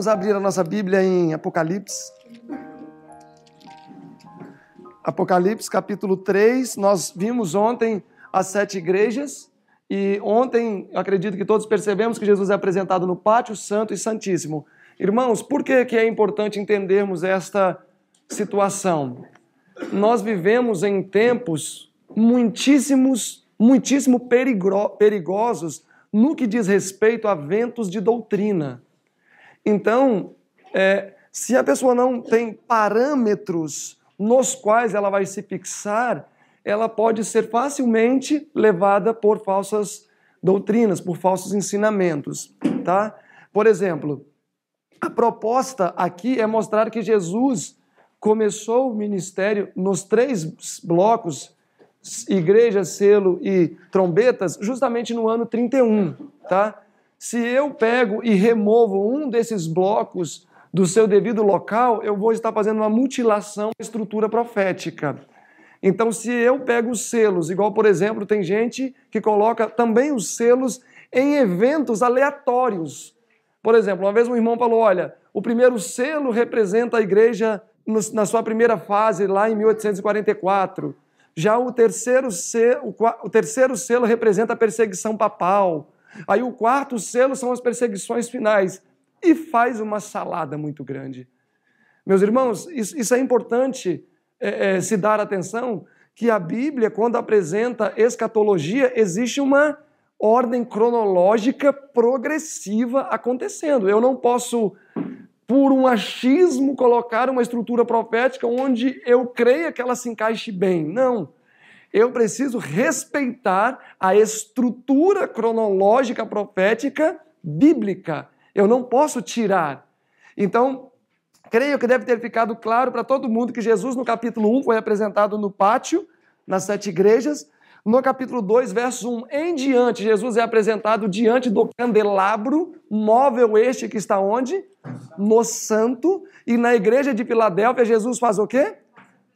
Vamos abrir a nossa Bíblia em Apocalipse. Apocalipse capítulo 3. Nós vimos ontem as sete igrejas e ontem, acredito que todos percebemos que Jesus é apresentado no pátio santo e santíssimo. Irmãos, por que, que é importante entendermos esta situação? Nós vivemos em tempos muitíssimos, muitíssimo perigosos no que diz respeito a ventos de doutrina. Então, é, se a pessoa não tem parâmetros nos quais ela vai se fixar, ela pode ser facilmente levada por falsas doutrinas, por falsos ensinamentos, tá? Por exemplo, a proposta aqui é mostrar que Jesus começou o ministério nos três blocos, igreja, selo e trombetas, justamente no ano 31, tá? Se eu pego e removo um desses blocos do seu devido local, eu vou estar fazendo uma mutilação da estrutura profética. Então, se eu pego os selos, igual por exemplo, tem gente que coloca também os selos em eventos aleatórios. Por exemplo, uma vez um irmão falou: olha, o primeiro selo representa a igreja na sua primeira fase, lá em 1844. Já o terceiro, selo, o terceiro selo representa a perseguição papal. Aí o quarto selo são as perseguições finais. E faz uma salada muito grande. Meus irmãos, isso, é importante é, é, se dar atenção, que a Bíblia, quando apresenta escatologia, existe uma ordem cronológica progressiva acontecendo. Eu não posso, por um achismo, colocar uma estrutura profética onde eu creia que ela se encaixe bem. Não eu preciso respeitar a estrutura cronológica profética bíblica. Eu não posso tirar. Então, creio que deve ter ficado claro para todo mundo que Jesus, no capítulo 1, foi apresentado no pátio, nas sete igrejas. No capítulo 2, verso 1 em diante, Jesus é apresentado diante do candelabro, móvel este que está onde? No santo. E na igreja de Filadélfia, Jesus faz o quê?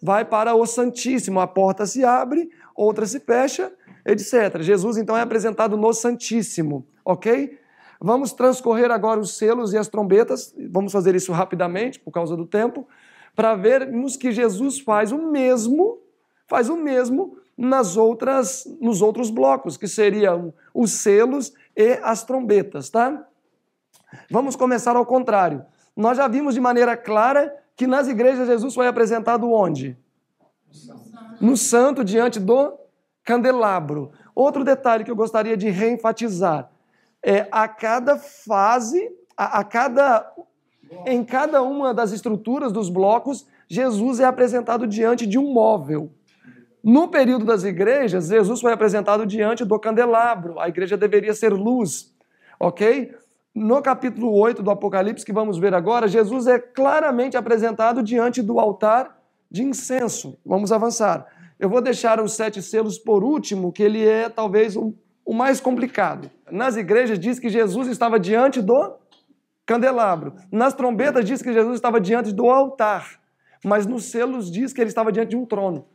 vai para o Santíssimo, a porta se abre, outra se fecha, etc. Jesus então é apresentado no Santíssimo, ok? Vamos transcorrer agora os selos e as trombetas, vamos fazer isso rapidamente por causa do tempo, para vermos que Jesus faz o mesmo, faz o mesmo nas outras, nos outros blocos, que seriam os selos e as trombetas, tá? Vamos começar ao contrário. Nós já vimos de maneira clara que nas igrejas Jesus foi apresentado onde? No santo, diante do candelabro. Outro detalhe que eu gostaria de reenfatizar é a cada fase, a, a cada em cada uma das estruturas dos blocos, Jesus é apresentado diante de um móvel. No período das igrejas, Jesus foi apresentado diante do candelabro. A igreja deveria ser luz, ok? No capítulo 8 do Apocalipse, que vamos ver agora, Jesus é claramente apresentado diante do altar de incenso. Vamos avançar. Eu vou deixar os sete selos por último, que ele é talvez o, o mais complicado. Nas igrejas diz que Jesus estava diante do candelabro. Nas trombetas diz que Jesus estava diante do altar. Mas nos selos diz que ele estava diante de um trono.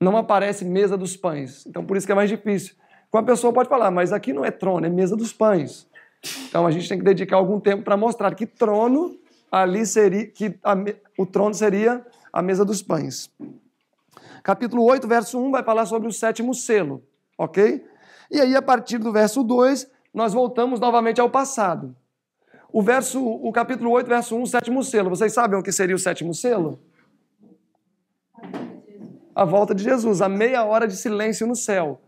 Não aparece mesa dos pães. Então por isso que é mais difícil. Com a pessoa pode falar, mas aqui não é trono, é mesa dos pães. Então a gente tem que dedicar algum tempo para mostrar que trono ali seria, que a, o trono seria a mesa dos pães. Capítulo 8, verso 1 vai falar sobre o sétimo selo, ok? E aí, a partir do verso 2, nós voltamos novamente ao passado. O, verso, o capítulo 8, verso 1, sétimo selo. Vocês sabem o que seria o sétimo selo? A volta de Jesus, a meia hora de silêncio no céu.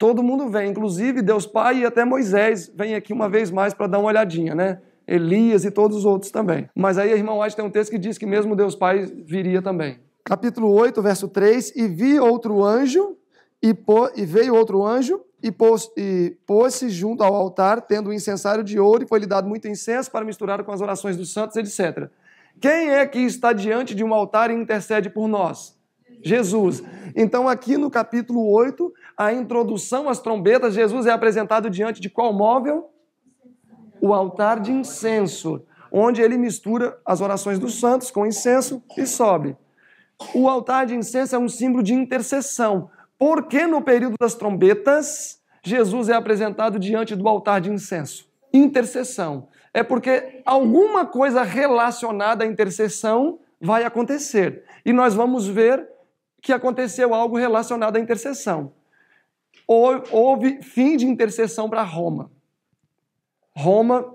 Todo mundo vem, inclusive Deus Pai e até Moisés vem aqui uma vez mais para dar uma olhadinha, né? Elias e todos os outros também. Mas aí a irmã White tem um texto que diz que mesmo Deus Pai viria também. Capítulo 8, verso 3: E vi outro anjo, e, pô, e veio outro anjo, e pôs-se pôs junto ao altar, tendo um incensário de ouro, e foi-lhe dado muito incenso para misturar com as orações dos santos, etc. Quem é que está diante de um altar e intercede por nós? Jesus. Então, aqui no capítulo 8, a introdução às trombetas, Jesus é apresentado diante de qual móvel? O altar de incenso, onde ele mistura as orações dos santos com incenso e sobe. O altar de incenso é um símbolo de intercessão. Por que no período das trombetas, Jesus é apresentado diante do altar de incenso? Intercessão. É porque alguma coisa relacionada à intercessão vai acontecer. E nós vamos ver que aconteceu algo relacionado à intercessão houve fim de intercessão para Roma. Roma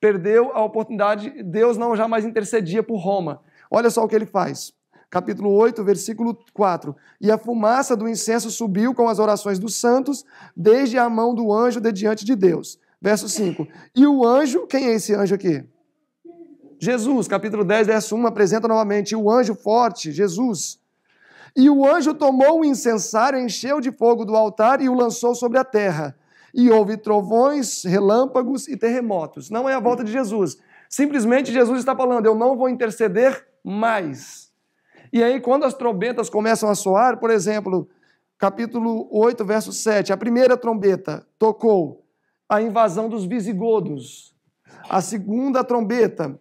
perdeu a oportunidade, Deus não jamais intercedia por Roma. Olha só o que ele faz. Capítulo 8, versículo 4. E a fumaça do incenso subiu com as orações dos santos, desde a mão do anjo de diante de Deus. Verso 5. E o anjo, quem é esse anjo aqui? Jesus, capítulo 10, verso 1, apresenta novamente. o anjo forte, Jesus, e o anjo tomou o incensário, encheu de fogo do altar e o lançou sobre a terra. E houve trovões, relâmpagos e terremotos. Não é a volta de Jesus. Simplesmente Jesus está falando: Eu não vou interceder mais. E aí, quando as trombetas começam a soar, por exemplo, capítulo 8, verso 7, a primeira trombeta tocou a invasão dos visigodos. A segunda trombeta,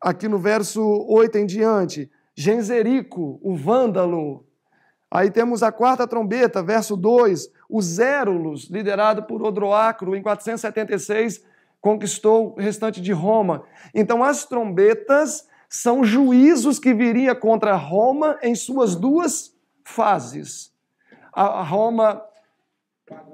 aqui no verso 8 em diante, Genzerico, o vândalo. Aí temos a quarta trombeta, verso 2, os Érulos, liderado por Odroacro, em 476, conquistou o restante de Roma. Então as trombetas são juízos que viria contra Roma em suas duas fases. A Roma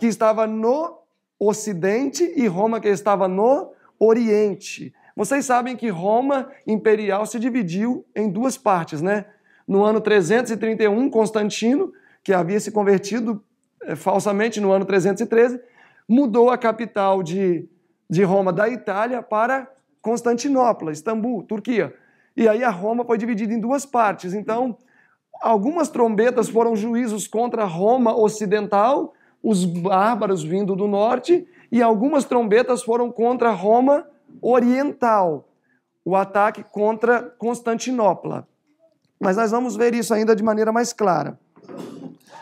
que estava no ocidente e Roma que estava no oriente. Vocês sabem que Roma imperial se dividiu em duas partes, né? No ano 331, Constantino, que havia se convertido eh, falsamente no ano 313, mudou a capital de, de Roma da Itália para Constantinopla, Istambul, Turquia. E aí a Roma foi dividida em duas partes. Então, algumas trombetas foram juízos contra Roma ocidental, os bárbaros vindo do norte, e algumas trombetas foram contra Roma oriental, o ataque contra Constantinopla. Mas nós vamos ver isso ainda de maneira mais clara.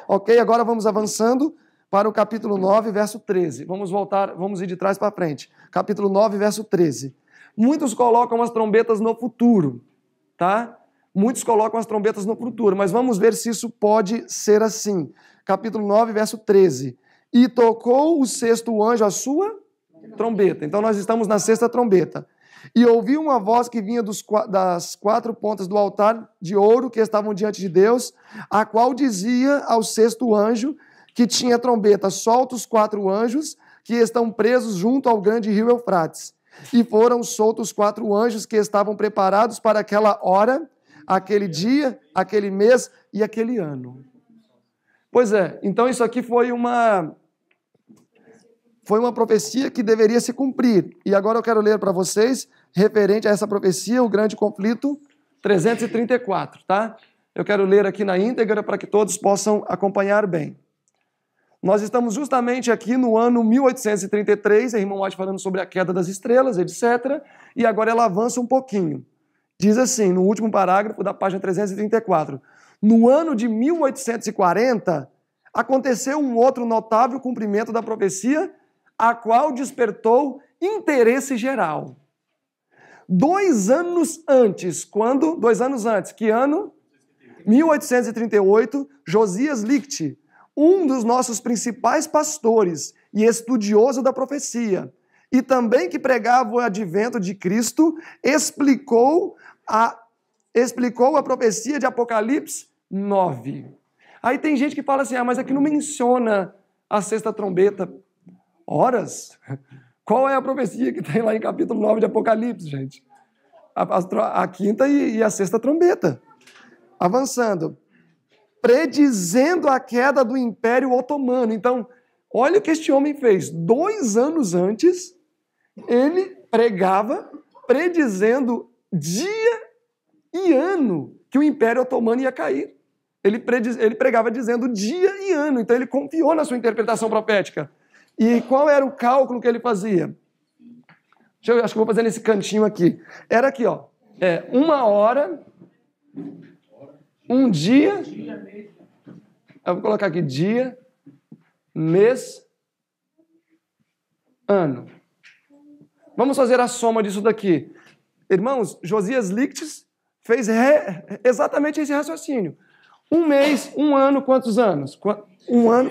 Ok, agora vamos avançando para o capítulo 9, verso 13. Vamos voltar, vamos ir de trás para frente. Capítulo 9, verso 13. Muitos colocam as trombetas no futuro, tá? Muitos colocam as trombetas no futuro, mas vamos ver se isso pode ser assim. Capítulo 9, verso 13. E tocou o sexto anjo a sua Trombeta. Então nós estamos na sexta trombeta. E ouvi uma voz que vinha dos, das quatro pontas do altar de ouro que estavam diante de Deus, a qual dizia ao sexto anjo que tinha trombeta: solta os quatro anjos que estão presos junto ao grande rio Eufrates. E foram soltos quatro anjos que estavam preparados para aquela hora, aquele dia, aquele mês e aquele ano. Pois é, então isso aqui foi uma foi uma profecia que deveria se cumprir. E agora eu quero ler para vocês, referente a essa profecia, o grande conflito 334, tá? Eu quero ler aqui na íntegra para que todos possam acompanhar bem. Nós estamos justamente aqui no ano 1833, a irmã White falando sobre a queda das estrelas, etc. E agora ela avança um pouquinho. Diz assim, no último parágrafo da página 334. No ano de 1840, aconteceu um outro notável cumprimento da profecia a qual despertou interesse geral. Dois anos antes, quando? Dois anos antes, que ano? 1838, Josias Licht, um dos nossos principais pastores e estudioso da profecia, e também que pregava o advento de Cristo, explicou a, explicou a profecia de Apocalipse 9. Aí tem gente que fala assim: ah, mas aqui não menciona a sexta trombeta. Horas? Qual é a profecia que tem lá em capítulo 9 de Apocalipse, gente? A, a, a quinta e, e a sexta trombeta. Avançando. Predizendo a queda do Império Otomano. Então, olha o que este homem fez. Dois anos antes, ele pregava predizendo dia e ano que o Império Otomano ia cair. Ele, prediz, ele pregava dizendo dia e ano, então ele confiou na sua interpretação profética. E qual era o cálculo que ele fazia? Deixa eu, acho que eu vou fazer nesse cantinho aqui. Era aqui, ó. É, uma hora, um dia. Eu vou colocar aqui dia, mês, ano. Vamos fazer a soma disso daqui. Irmãos, Josias Lictes fez re, exatamente esse raciocínio. Um mês, um ano, quantos anos? Um ano.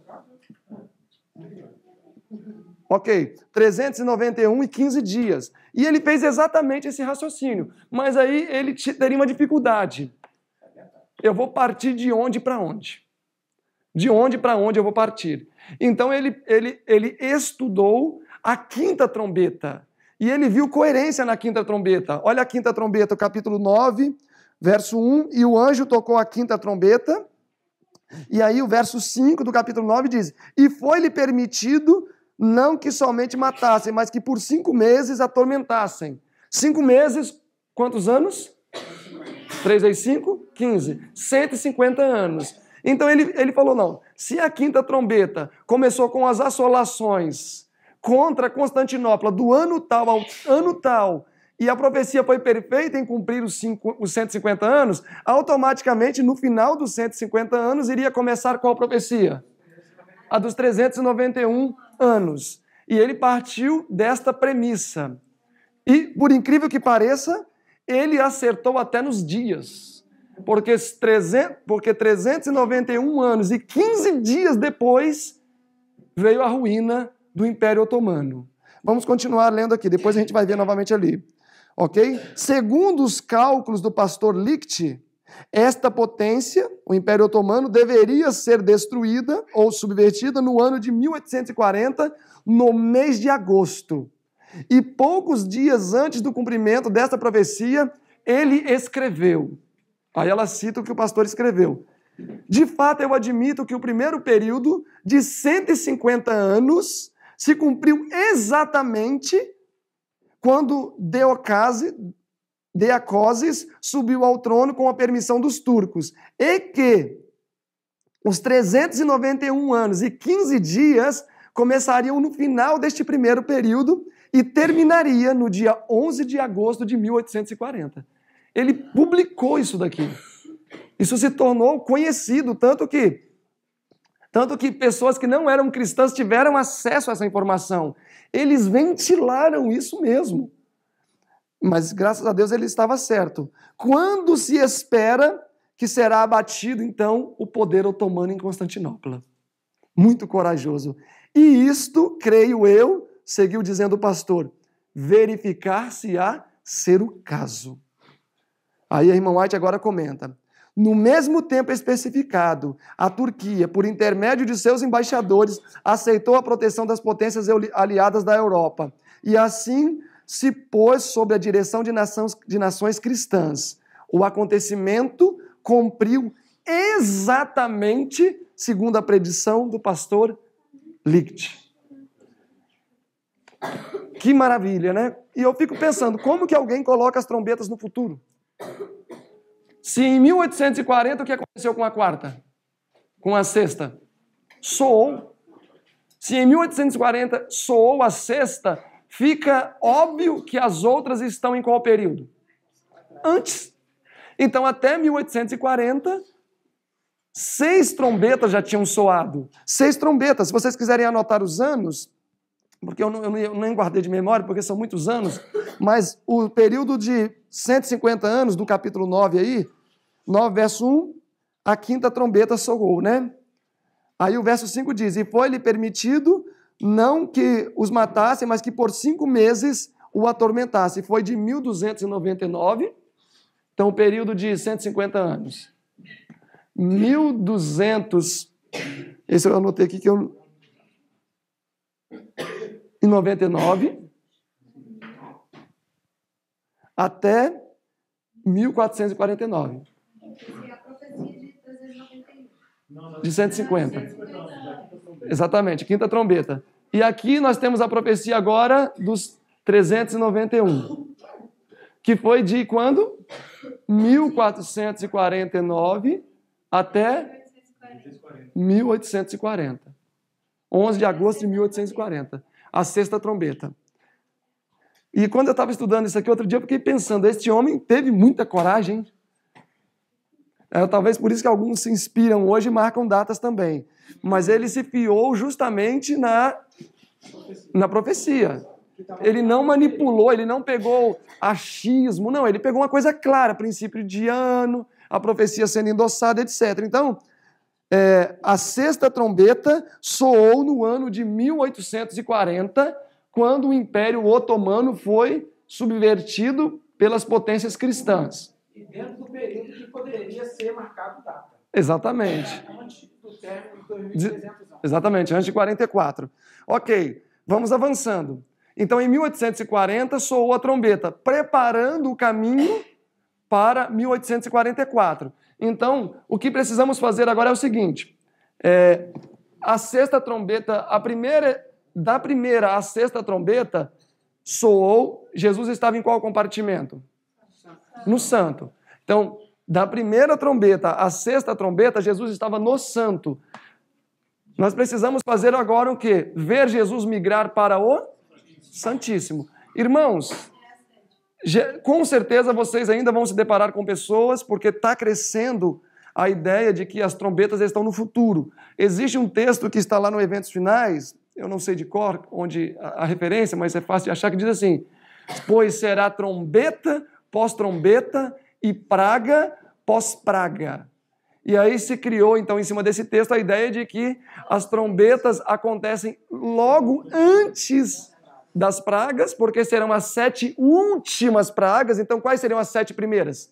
Ok, 391 e 15 dias. E ele fez exatamente esse raciocínio. Mas aí ele teria uma dificuldade. Eu vou partir de onde para onde? De onde para onde eu vou partir? Então ele, ele, ele estudou a quinta trombeta. E ele viu coerência na quinta trombeta. Olha a quinta trombeta, capítulo 9, verso 1. E o anjo tocou a quinta trombeta. E aí o verso 5 do capítulo 9 diz: E foi-lhe permitido não que somente matassem, mas que por cinco meses atormentassem. Cinco meses, quantos anos? Três vezes cinco? Quinze. 150 anos. Então ele, ele falou: não, se a quinta trombeta começou com as assolações contra Constantinopla do ano tal ao ano tal, e a profecia foi perfeita em cumprir os, cinco, os 150 anos, automaticamente no final dos 150 anos iria começar qual profecia? a dos 391 anos. E ele partiu desta premissa. E, por incrível que pareça, ele acertou até nos dias. Porque, 300, porque 391 anos e 15 dias depois veio a ruína do Império Otomano. Vamos continuar lendo aqui, depois a gente vai ver novamente ali. Ok? Segundo os cálculos do pastor Licht, esta potência, o Império Otomano, deveria ser destruída ou subvertida no ano de 1840, no mês de agosto. E poucos dias antes do cumprimento desta profecia, ele escreveu. Aí ela cita o que o pastor escreveu. De fato, eu admito que o primeiro período de 150 anos se cumpriu exatamente quando Deocase Deacoses subiu ao trono com a permissão dos turcos, e que os 391 anos e 15 dias começariam no final deste primeiro período e terminaria no dia 11 de agosto de 1840. Ele publicou isso daqui. Isso se tornou conhecido, tanto que tanto que pessoas que não eram cristãs tiveram acesso a essa informação. Eles ventilaram isso mesmo. Mas graças a Deus ele estava certo. Quando se espera que será abatido então o poder otomano em Constantinopla? Muito corajoso. E isto, creio eu, seguiu dizendo o pastor, verificar-se-á ser o caso. Aí a irmã White agora comenta: no mesmo tempo especificado, a Turquia, por intermédio de seus embaixadores, aceitou a proteção das potências aliadas da Europa. E assim se pôs sob a direção de nações, de nações cristãs. O acontecimento cumpriu exatamente segundo a predição do pastor Licht. Que maravilha, né? E eu fico pensando, como que alguém coloca as trombetas no futuro? Se em 1840 o que aconteceu com a quarta? Com a sexta? Soou. Se em 1840 soou a sexta, fica óbvio que as outras estão em qual período? Antes. Então, até 1840, seis trombetas já tinham soado. Seis trombetas. Se vocês quiserem anotar os anos, porque eu não, eu guardei de memória, porque são muitos anos, mas o período de 150 anos, do capítulo 9 aí, 9 verso 1, a quinta trombeta soou, né? Aí o verso 5 diz: E foi-lhe permitido não que os matasse, mas que por cinco meses o atormentasse. Foi de 1299, então um período de 150 anos. 1200, esse eu anotei aqui que eu... Em 99 até 1449. É de 150. Exatamente, quinta trombeta. E aqui nós temos a profecia agora dos 391, que foi de quando? 1449 até 1840. 11 de agosto de 1840, a sexta trombeta. E quando eu estava estudando isso aqui outro dia, eu fiquei pensando, este homem teve muita coragem. É, talvez por isso que alguns se inspiram hoje e marcam datas também. Mas ele se fiou justamente na, na profecia. Ele não manipulou, ele não pegou achismo, não, ele pegou uma coisa clara, princípio de ano, a profecia sendo endossada, etc. Então, é, a sexta trombeta soou no ano de 1840, quando o Império Otomano foi subvertido pelas potências cristãs. E dentro do período que poderia ser marcado da Exatamente. É, é antes do de Exatamente, antes de 44. Ok, vamos avançando. Então, em 1840, soou a trombeta, preparando o caminho para 1844. Então, o que precisamos fazer agora é o seguinte: é, a sexta trombeta, a primeira, da primeira à sexta trombeta, soou. Jesus estava em qual compartimento? No santo. Então, da primeira trombeta à sexta trombeta, Jesus estava no santo. Nós precisamos fazer agora o quê? Ver Jesus migrar para o Santíssimo. Irmãos, com certeza vocês ainda vão se deparar com pessoas, porque está crescendo a ideia de que as trombetas estão no futuro. Existe um texto que está lá no Eventos Finais, eu não sei de cor onde a, referência, mas é fácil de achar, que diz assim: Pois será trombeta, pós-trombeta, e praga pós-praga. E aí se criou, então, em cima desse texto, a ideia de que as trombetas acontecem logo antes das pragas, porque serão as sete últimas pragas. Então, quais seriam as sete primeiras?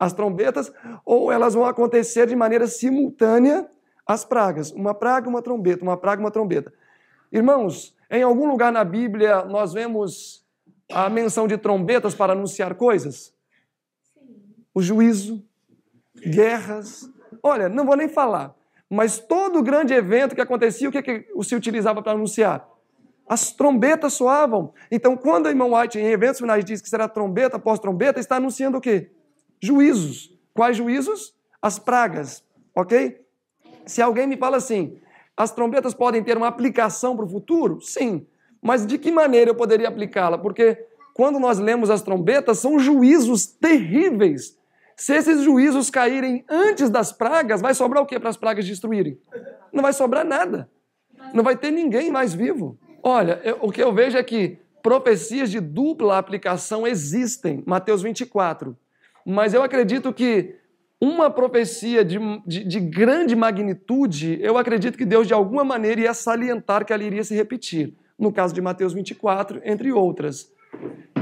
As trombetas, ou elas vão acontecer de maneira simultânea as pragas. Uma praga, uma trombeta, uma praga, uma trombeta. Irmãos, em algum lugar na Bíblia nós vemos a menção de trombetas para anunciar coisas? o juízo, guerras. Olha, não vou nem falar, mas todo grande evento que acontecia, o que, é que se utilizava para anunciar? As trombetas soavam. Então, quando o irmão White, em eventos finais, diz que será trombeta após trombeta, está anunciando o quê? Juízos. Quais juízos? As pragas, ok? Se alguém me fala assim, as trombetas podem ter uma aplicação para o futuro? Sim. Mas de que maneira eu poderia aplicá-la? Porque quando nós lemos as trombetas, são juízos terríveis se esses juízos caírem antes das pragas, vai sobrar o que para as pragas destruírem? Não vai sobrar nada. Não vai ter ninguém mais vivo. Olha, eu, o que eu vejo é que profecias de dupla aplicação existem, Mateus 24. Mas eu acredito que uma profecia de, de, de, grande magnitude, eu acredito que Deus, de alguma maneira, ia salientar que ela iria se repetir. No caso de Mateus 24, entre outras.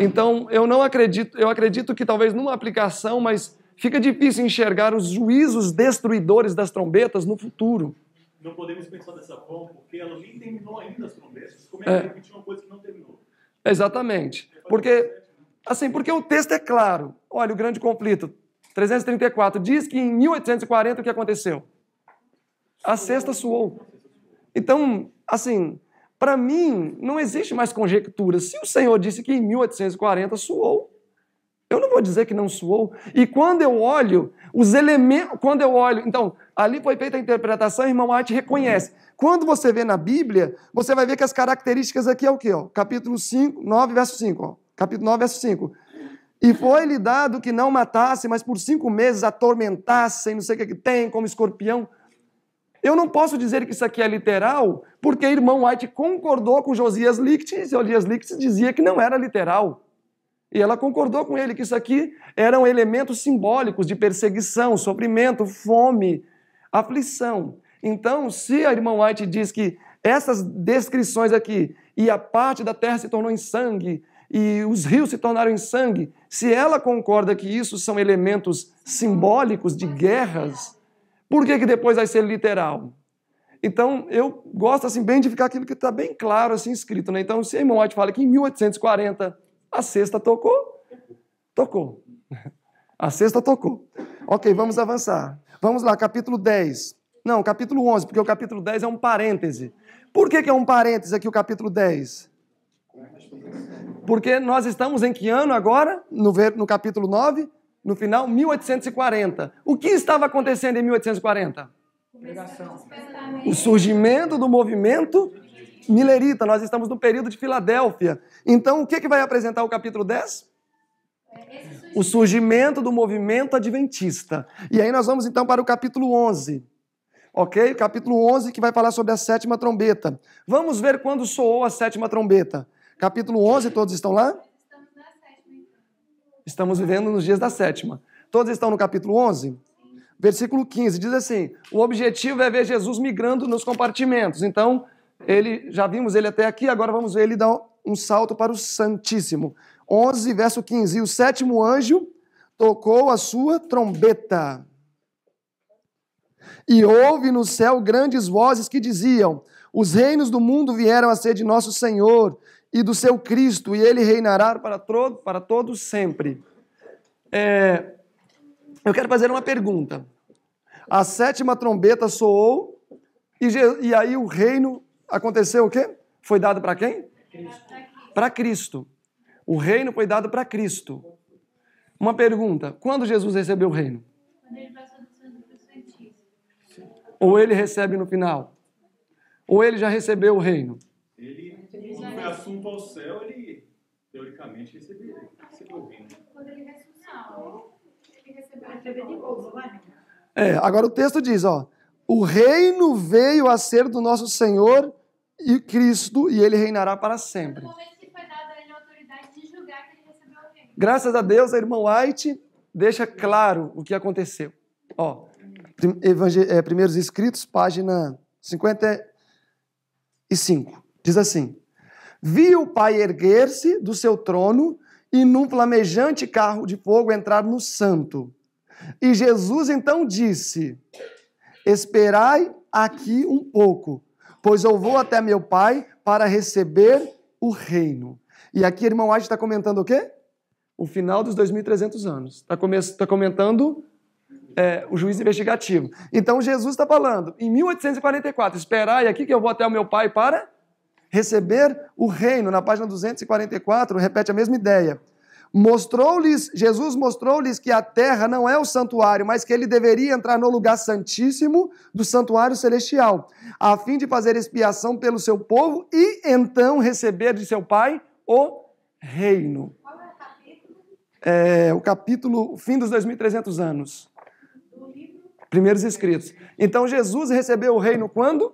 Então, eu não acredito, eu acredito que talvez numa aplicação, mas fica difícil enxergar os juízos destruidores das trombetas no futuro. Não podemos pensar dessa forma, porque ela nem terminou ainda as trombetas. Como é que é. repetir uma coisa que não terminou? Exatamente. É, porque, né? assim, porque o texto é claro. Olha, o grande conflito. 334 diz que em 1840 o que aconteceu? A sexta suou. Então, assim, para mim, não existe mais conjectura. Se o Senhor disse que em 1840 suou, eu não vou dizer que não suou. E quando eu olho, os elementos. Quando eu olho. Então, ali foi feita a interpretação, irmão White reconhece. Quando você vê na Bíblia, você vai ver que as características aqui é o quê? Ó? Capítulo 5, 9, verso 5. Ó. Capítulo 9, verso 5. E foi-lhe dado que não matasse, mas por cinco meses atormentassem, não sei o que, que tem, como escorpião. Eu não posso dizer que isso aqui é literal, porque irmão White concordou com Josias Licht, e Josias Licht dizia que não era literal. E ela concordou com ele que isso aqui eram elementos simbólicos de perseguição, sofrimento, fome, aflição. Então, se a irmã White diz que essas descrições aqui, e a parte da terra se tornou em sangue, e os rios se tornaram em sangue, se ela concorda que isso são elementos simbólicos de guerras, por que, que depois vai ser literal? Então, eu gosto assim bem de ficar aquilo que está bem claro assim escrito. Né? Então, se a irmã White fala que em 1840 a sexta tocou? Tocou. A sexta tocou. Ok, vamos avançar. Vamos lá, capítulo 10. Não, capítulo 11, porque o capítulo 10 é um parêntese. Por que, que é um parêntese aqui o capítulo 10? Porque nós estamos em que ano agora? No, no capítulo 9? No final, 1840. O que estava acontecendo em 1840? O surgimento do movimento milerita, nós estamos no período de Filadélfia. Então, o que, é que vai apresentar o capítulo 10? O surgimento do movimento adventista. E aí nós vamos então para o capítulo 11. Ok? Capítulo 11 que vai falar sobre a sétima trombeta. Vamos ver quando soou a sétima trombeta. Capítulo 11, todos estão lá? Estamos vivendo nos dias da sétima. Todos estão no capítulo 11? Versículo 15 diz assim: O objetivo é ver Jesus migrando nos compartimentos. Então, ele, já vimos ele até aqui, agora vamos ver ele dar um salto para o Santíssimo. 11, verso 15. E o sétimo anjo tocou a sua trombeta. E houve no céu grandes vozes que diziam: Os reinos do mundo vieram a ser de nosso Senhor e do seu Cristo, e ele reinará para, todo, para todos sempre. É, eu quero fazer uma pergunta. A sétima trombeta soou, e, e aí o reino aconteceu o quê? Foi dado para quem? Para Cristo. O reino foi dado para Cristo. Uma pergunta: quando Jesus recebeu o reino? Ou ele recebe no final? Ou ele já recebeu o reino? Ele, quando foi assunto ao céu, ele teoricamente recebeu, recebeu o reino. Quando ele ressuscitou, ele recebeu de novo, né? É, agora o texto diz, ó. O reino veio a ser do nosso Senhor e Cristo, e ele reinará para sempre. Graças a Deus, a irmã White deixa claro o que aconteceu. Ó, é, Primeiros Escritos, página 55. Diz assim: Viu o pai erguer-se do seu trono e num flamejante carro de fogo entrar no santo. E Jesus então disse: Esperai aqui um pouco, pois eu vou até meu pai para receber o reino. E aqui, irmão White está comentando o quê? O final dos 2.300 anos. Está come... tá comentando é, o juiz investigativo. Então, Jesus está falando, em 1844, esperai aqui que eu vou até o meu pai para receber o reino. Na página 244, repete a mesma ideia. Mostrou-lhes, Jesus mostrou-lhes que a terra não é o santuário, mas que ele deveria entrar no lugar santíssimo do santuário celestial, a fim de fazer expiação pelo seu povo e então receber de seu pai o reino. Qual é o capítulo? É, o capítulo, o fim dos 2300 anos. Primeiros escritos. Então Jesus recebeu o reino quando?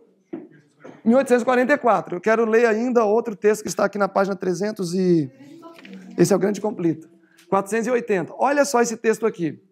1844. Eu quero ler ainda outro texto que está aqui na página 300 e esse é o grande conflito. 480. Olha só esse texto aqui.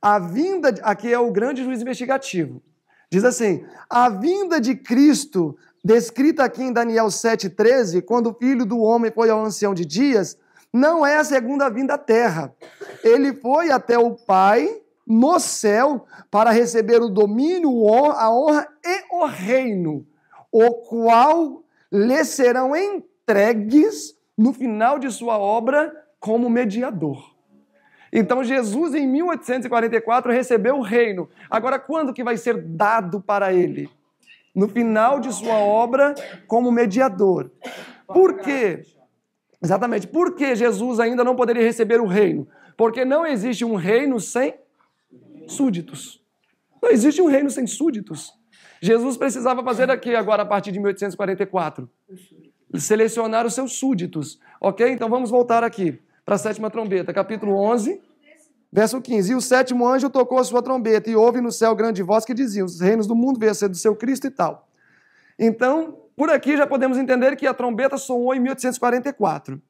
A vinda, aqui é o grande juiz investigativo. Diz assim: a vinda de Cristo, descrita aqui em Daniel 7,13, quando o filho do homem foi ao ancião de dias, não é a segunda vinda à terra. Ele foi até o Pai no céu para receber o domínio, a honra e o reino, o qual lhe serão entregues no final de sua obra como mediador. Então Jesus em 1844 recebeu o reino. Agora quando que vai ser dado para ele? No final de sua obra como mediador. Por quê? Exatamente. Por que Jesus ainda não poderia receber o reino? Porque não existe um reino sem súditos. Não existe um reino sem súditos. Jesus precisava fazer aqui agora a partir de 1844 selecionar os seus súditos. Ok? Então vamos voltar aqui para a sétima trombeta, capítulo 11, verso 15. E o sétimo anjo tocou a sua trombeta, e houve no céu grande voz que dizia: Os reinos do mundo veio a ser do seu Cristo e tal. Então, por aqui já podemos entender que a trombeta soou em 1844.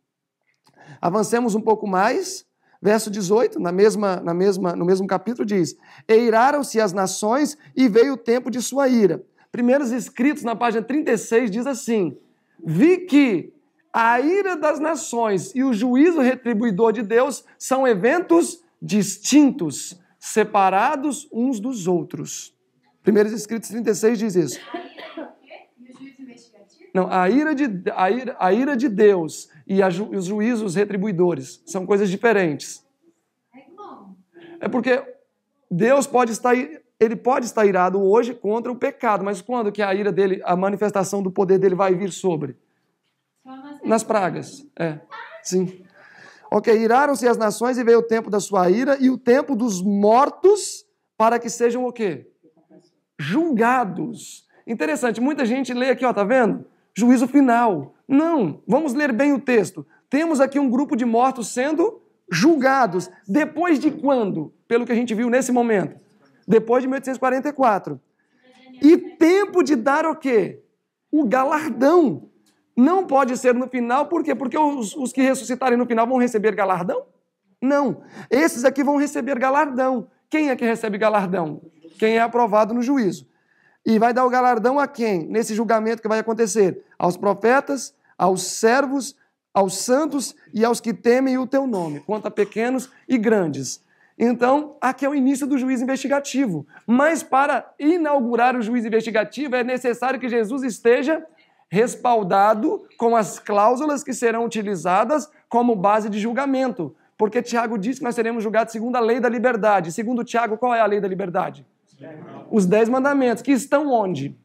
Avancemos um pouco mais. Verso 18, na mesma, na mesma, no mesmo capítulo, diz: Eiraram-se as nações e veio o tempo de sua ira. Primeiros escritos, na página 36, diz assim: Vi que a ira das nações e o juízo retribuidor de Deus são eventos distintos, separados uns dos outros. Primeiros Escritos 36 diz isso. Não, a ira de, a ira, a ira de Deus e a ju, os juízos retribuidores são coisas diferentes. É, é porque Deus pode estar ele pode estar irado hoje contra o pecado, mas quando que a ira dele, a manifestação do poder dele vai vir sobre? Nas pragas. É. Sim. Ok, iraram-se as nações e veio o tempo da sua ira e o tempo dos mortos para que sejam o quê? Julgados. Interessante, muita gente lê aqui, ó, tá vendo? Juízo final. Não, vamos ler bem o texto. Temos aqui um grupo de mortos sendo julgados. Depois de quando? Pelo que a gente viu nesse momento depois de 1844. E tempo de dar o quê? O galardão. Não pode ser no final, por quê? Porque os, os que ressuscitarem no final vão receber galardão? Não. Esses aqui vão receber galardão. Quem é que recebe galardão? Quem é aprovado no juízo. E vai dar o galardão a quem? Nesse julgamento que vai acontecer? Aos profetas, aos servos, aos santos e aos que temem o teu nome, quanto a pequenos e grandes. Então, aqui é o início do juiz investigativo. Mas para inaugurar o juiz investigativo, é necessário que Jesus esteja respaldado com as cláusulas que serão utilizadas como base de julgamento. Porque Tiago diz que nós seremos julgados segundo a lei da liberdade. Segundo Tiago, qual é a lei da liberdade? Os dez mandamentos, que estão onde?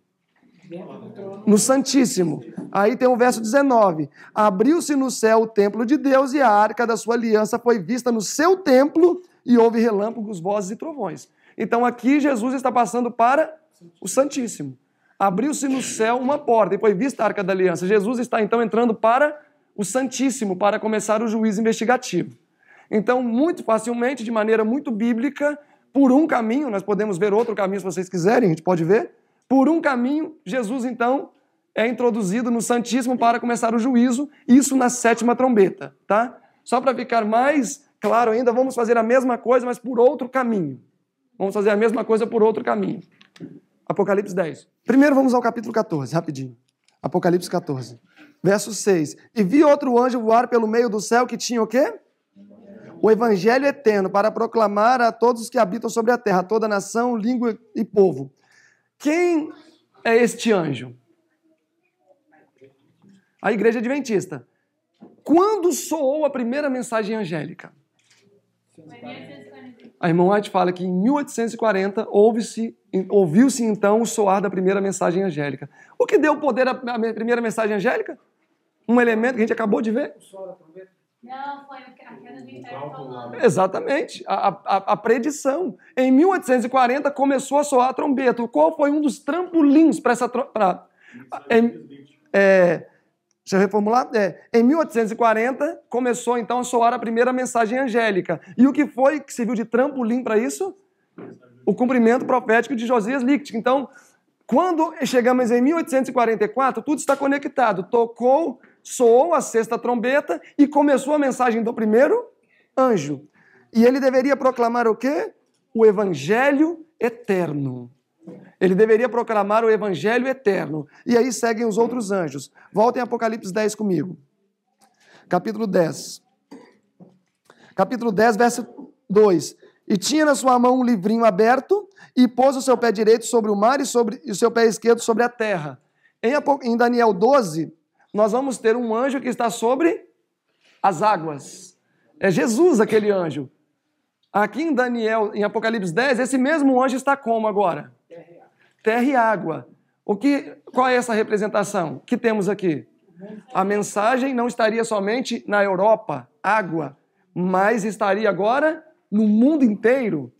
No Santíssimo. Aí tem o verso 19: Abriu-se no céu o templo de Deus e a arca da sua aliança foi vista no seu templo e houve relâmpagos, vozes e trovões. Então aqui Jesus está passando para o Santíssimo. Abriu-se no céu uma porta e foi vista a arca da aliança. Jesus está então entrando para o Santíssimo, para começar o juízo investigativo. Então, muito facilmente, de maneira muito bíblica, por um caminho, nós podemos ver outro caminho se vocês quiserem, a gente pode ver. Por um caminho, Jesus então é introduzido no Santíssimo para começar o juízo, isso na sétima trombeta, tá? Só para ficar mais Claro, ainda vamos fazer a mesma coisa, mas por outro caminho. Vamos fazer a mesma coisa por outro caminho. Apocalipse 10. Primeiro vamos ao capítulo 14, rapidinho. Apocalipse 14, verso 6. E vi outro anjo voar pelo meio do céu que tinha o quê? o evangelho eterno para proclamar a todos os que habitam sobre a terra, a toda nação, língua e povo. Quem é este anjo? A igreja adventista. Quando soou a primeira mensagem angélica? A irmã White fala que em 1840 ouviu-se então o soar da primeira mensagem angélica. O que deu poder à primeira mensagem angélica? Um elemento que a gente acabou de ver? Não, foi Exatamente, a, a, a predição. Em 1840 começou a soar a trombeta. Qual foi um dos trampolins para essa. Pra, em, é, Deixa eu reformular. É, em 1840, começou então a soar a primeira mensagem angélica. E o que foi que serviu de trampolim para isso? O cumprimento profético de Josias Licht. Então, quando chegamos em 1844, tudo está conectado. Tocou, soou a sexta trombeta e começou a mensagem do primeiro anjo. E ele deveria proclamar o quê? O evangelho eterno. Ele deveria proclamar o evangelho eterno. E aí seguem os outros anjos. Voltem a Apocalipse 10 comigo. Capítulo 10. Capítulo 10, verso 2. E tinha na sua mão um livrinho aberto, e pôs o seu pé direito sobre o mar e, sobre, e o seu pé esquerdo sobre a terra. Em, em Daniel 12, nós vamos ter um anjo que está sobre as águas. É Jesus aquele anjo. Aqui em Daniel, em Apocalipse 10, esse mesmo anjo está como agora? terra e água. O que, qual é essa representação que temos aqui? A mensagem não estaria somente na Europa, água, mas estaria agora no mundo inteiro.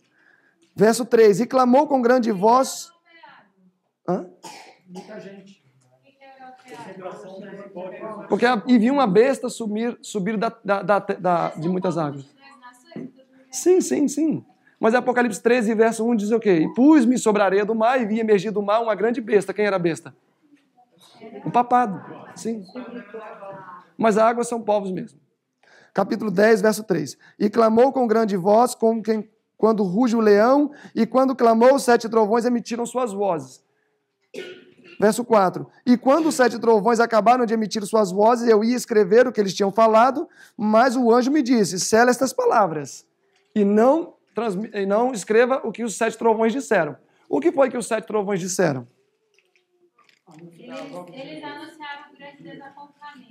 Verso 3: E clamou com grande voz. Hã? Muita gente. Porque e viu uma besta subir, da, da, da, de muitas águas. Sim, sim, sim. Mas Apocalipse 13, verso 1 diz o quê? E pus-me sobre a areia do mar e vi emergir do mar uma grande besta. Quem era a besta? Um papado. Sim. Mas a água são povos mesmo. Capítulo 10, verso 3. E clamou com grande voz, como quem, quando ruge o leão, e quando clamou, os sete trovões emitiram suas vozes. Verso 4: E quando os sete trovões acabaram de emitir suas vozes, eu ia escrever o que eles tinham falado, mas o anjo me disse: Sela estas palavras, e não e não escreva o que os sete trovões disseram. O que foi que os sete trovões disseram? Eles, anunciaram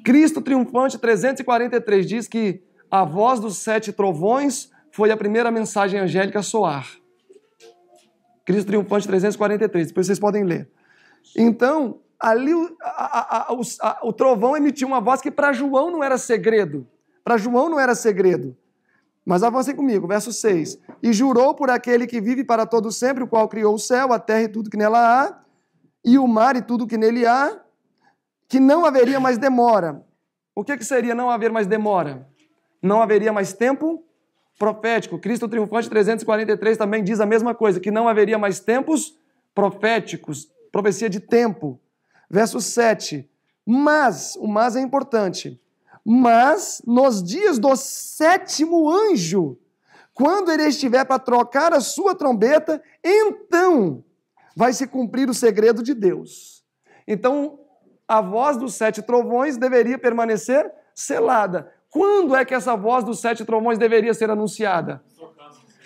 Cristo triunfante 343 diz que a voz dos sete trovões foi a primeira mensagem angélica a soar. Cristo triunfante 343, depois vocês podem ler. Então, ali a, a, a, o trovão emitiu uma voz que para João não era segredo. Para João não era segredo. Mas avancem comigo, verso 6 e jurou por aquele que vive para todo sempre, o qual criou o céu, a terra e tudo que nela há, e o mar e tudo que nele há, que não haveria mais demora. O que, que seria não haver mais demora? Não haveria mais tempo profético. Cristo Triunfante 343 também diz a mesma coisa, que não haveria mais tempos proféticos, profecia de tempo. Verso 7. Mas, o mas é importante, mas nos dias do sétimo anjo, quando ele estiver para trocar a sua trombeta, então vai se cumprir o segredo de Deus. Então, a voz dos sete trovões deveria permanecer selada. Quando é que essa voz dos sete trovões deveria ser anunciada?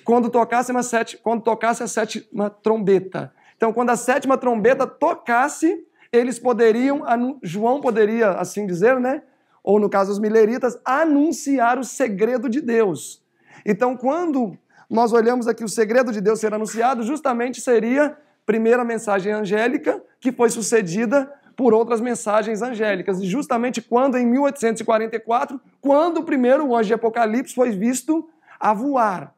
Quando tocasse uma sete, quando tocasse a sétima trombeta. Então, quando a sétima trombeta tocasse, eles poderiam, João poderia, assim dizer, né? Ou no caso dos mileritas, anunciar o segredo de Deus. Então, quando nós olhamos aqui o segredo de Deus ser anunciado, justamente seria primeira mensagem angélica, que foi sucedida por outras mensagens angélicas. E justamente quando, em 1844, quando o primeiro anjo de Apocalipse foi visto a voar.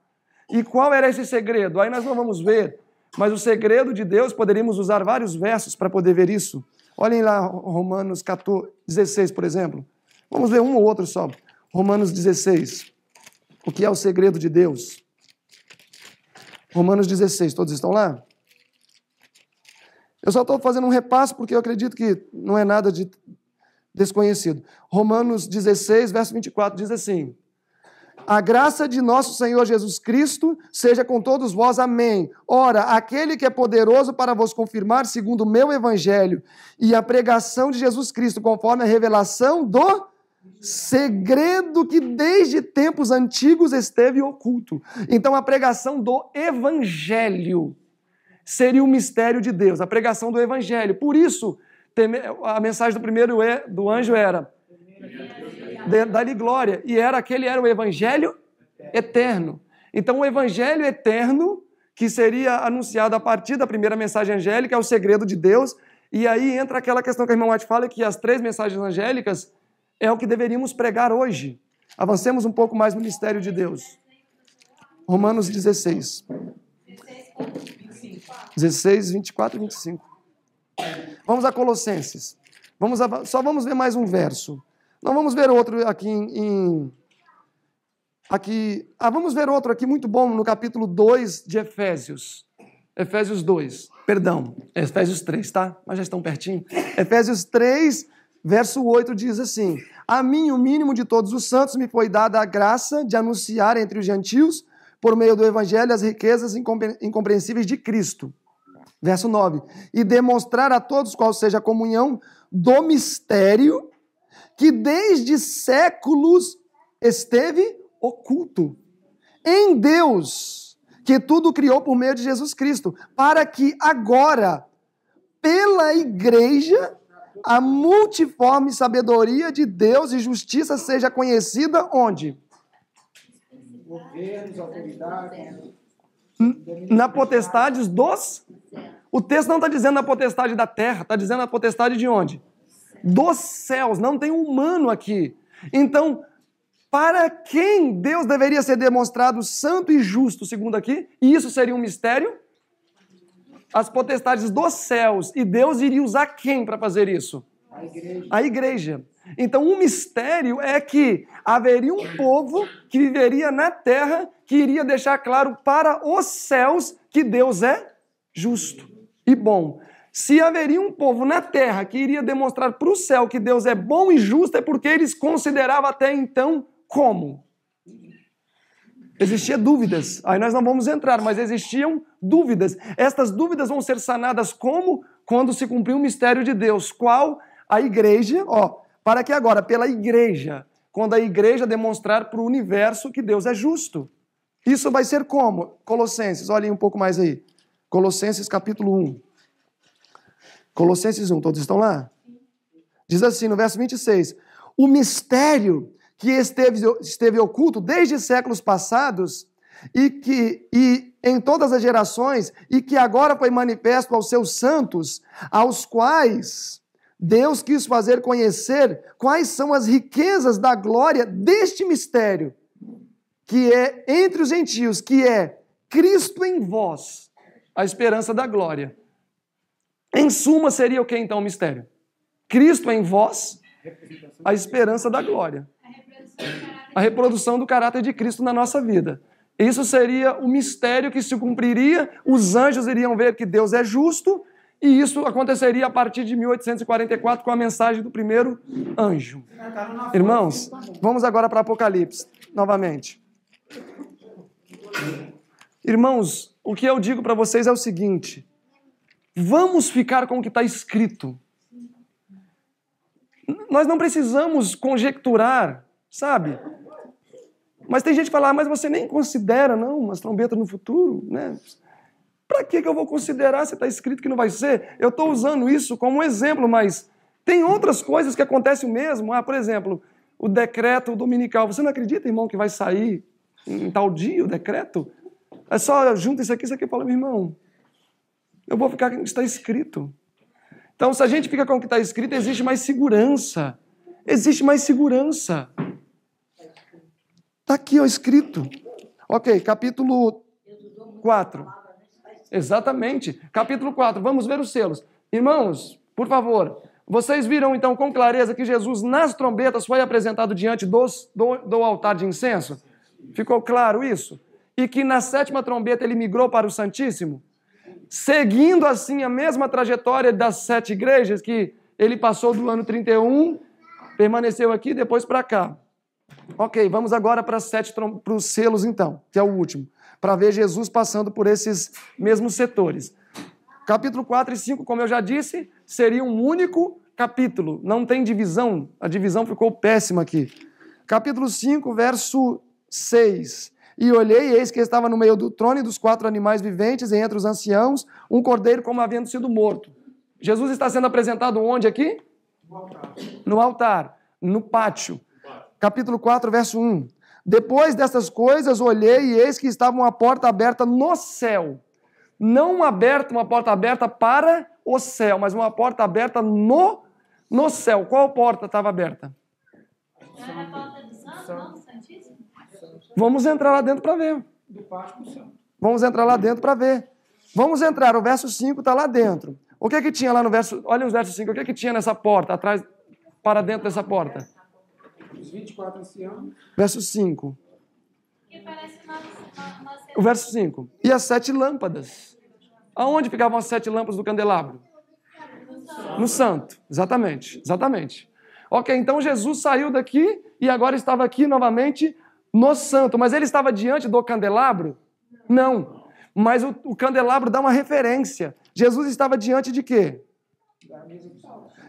E qual era esse segredo? Aí nós não vamos ver, mas o segredo de Deus, poderíamos usar vários versos para poder ver isso. Olhem lá Romanos 14, 16, por exemplo. Vamos ver um ou outro só. Romanos 16. O que é o segredo de Deus? Romanos 16, todos estão lá? Eu só estou fazendo um repasso porque eu acredito que não é nada de desconhecido. Romanos 16, verso 24 diz assim: A graça de nosso Senhor Jesus Cristo seja com todos vós. Amém. Ora, aquele que é poderoso para vos confirmar segundo o meu evangelho e a pregação de Jesus Cristo, conforme a revelação do segredo que desde tempos antigos esteve oculto. Então, a pregação do Evangelho seria o mistério de Deus, a pregação do Evangelho. Por isso, a mensagem do primeiro do anjo era: dá-lhe glória. E era aquele era o Evangelho eterno. Então, o Evangelho eterno, que seria anunciado a partir da primeira mensagem angélica, é o segredo de Deus. E aí entra aquela questão que a irmã White fala que as três mensagens angélicas é o que deveríamos pregar hoje. Avancemos um pouco mais no mistério de Deus. Romanos 16. 16, 24 e 25. Vamos a Colossenses. Vamos a, só vamos ver mais um verso. Não vamos ver outro aqui em. aqui, ah, vamos ver outro aqui muito bom no capítulo 2 de Efésios. Efésios 2, perdão, Efésios 3, tá? Mas já estão pertinho. Efésios 3, Verso 8 diz assim: A mim, o mínimo de todos os santos, me foi dada a graça de anunciar entre os gentios, por meio do evangelho, as riquezas incompreensíveis de Cristo. Verso 9: E demonstrar a todos qual seja a comunhão do mistério que desde séculos esteve oculto em Deus, que tudo criou por meio de Jesus Cristo, para que agora, pela igreja, a multiforme sabedoria de Deus e justiça seja conhecida onde? Governos, autoridades. Na potestades dos? O texto não está dizendo na potestade da terra, está dizendo na potestade de onde? Dos céus. Não tem humano aqui. Então, para quem Deus deveria ser demonstrado santo e justo, segundo aqui, e isso seria um mistério? as potestades dos céus. E Deus iria usar quem para fazer isso? A igreja. A igreja. Então, o um mistério é que haveria um povo que viveria na terra que iria deixar claro para os céus que Deus é justo e bom. Se haveria um povo na terra que iria demonstrar para o céu que Deus é bom e justo, é porque eles consideravam até então como Existiam dúvidas. Aí nós não vamos entrar, mas existiam dúvidas. Estas dúvidas vão ser sanadas como? Quando se cumprir o mistério de Deus. Qual? A igreja, ó, para que agora? Pela igreja. Quando a igreja demonstrar para o universo que Deus é justo. Isso vai ser como? Colossenses, olhem um pouco mais aí. Colossenses capítulo 1. Colossenses 1, todos estão lá? Diz assim no verso 26: O mistério que esteve, esteve oculto desde séculos passados e que e em todas as gerações e que agora foi manifesto aos seus santos, aos quais Deus quis fazer conhecer quais são as riquezas da glória deste mistério que é entre os gentios, que é Cristo em vós, a esperança da glória. Em suma, seria o que então o mistério? Cristo em vós, a esperança da glória. A reprodução do caráter de Cristo na nossa vida. Isso seria o mistério que se cumpriria, os anjos iriam ver que Deus é justo, e isso aconteceria a partir de 1844 com a mensagem do primeiro anjo. Irmãos, vamos agora para Apocalipse, novamente. Irmãos, o que eu digo para vocês é o seguinte: vamos ficar com o que está escrito. Nós não precisamos conjecturar Sabe? Mas tem gente que fala, ah, mas você nem considera, não, umas trombetas no futuro, né? Para que eu vou considerar se está escrito que não vai ser? Eu estou usando isso como um exemplo, mas tem outras coisas que acontecem o mesmo. Ah, por exemplo, o decreto dominical. Você não acredita, irmão, que vai sair em tal dia o decreto? É só junta isso aqui, isso aqui e fala, meu irmão, eu vou ficar com o que está escrito. Então, se a gente fica com o que está escrito, existe mais segurança. Existe mais segurança. Está aqui ó, escrito. Ok, capítulo 4. Exatamente. Capítulo 4. Vamos ver os selos. Irmãos, por favor, vocês viram então com clareza que Jesus nas trombetas foi apresentado diante dos, do, do altar de incenso? Ficou claro isso? E que na sétima trombeta ele migrou para o Santíssimo? Seguindo assim a mesma trajetória das sete igrejas que ele passou do ano 31, permaneceu aqui, depois para cá. Ok, vamos agora para, sete, para os selos, então, que é o último, para ver Jesus passando por esses mesmos setores. Capítulo 4 e 5, como eu já disse, seria um único capítulo, não tem divisão, a divisão ficou péssima aqui. Capítulo 5, verso 6. E olhei, e eis que estava no meio do trono e dos quatro animais viventes, e entre os anciãos, um cordeiro como havendo sido morto. Jesus está sendo apresentado onde aqui? No altar. No, altar, no pátio capítulo 4, verso 1. Depois dessas coisas, olhei e eis que estava uma porta aberta no céu. Não aberta, uma porta aberta para o céu, mas uma porta aberta no, no céu. Qual porta estava aberta? Era a porta Santo, Santíssimo? Vamos entrar lá dentro para ver. Vamos entrar lá dentro para ver. Vamos entrar, o verso 5 está lá dentro. O que é que tinha lá no verso? Olha os versos 5, o que é que tinha nessa porta, atrás, para dentro dessa porta? 24 anciãos. Verso 5. O verso 5. E as sete lâmpadas. Aonde ficavam as sete lâmpadas do candelabro? No santo. Exatamente, exatamente. Ok, então Jesus saiu daqui e agora estava aqui novamente no santo. Mas ele estava diante do candelabro? Não. Mas o, o candelabro dá uma referência. Jesus estava diante de quê?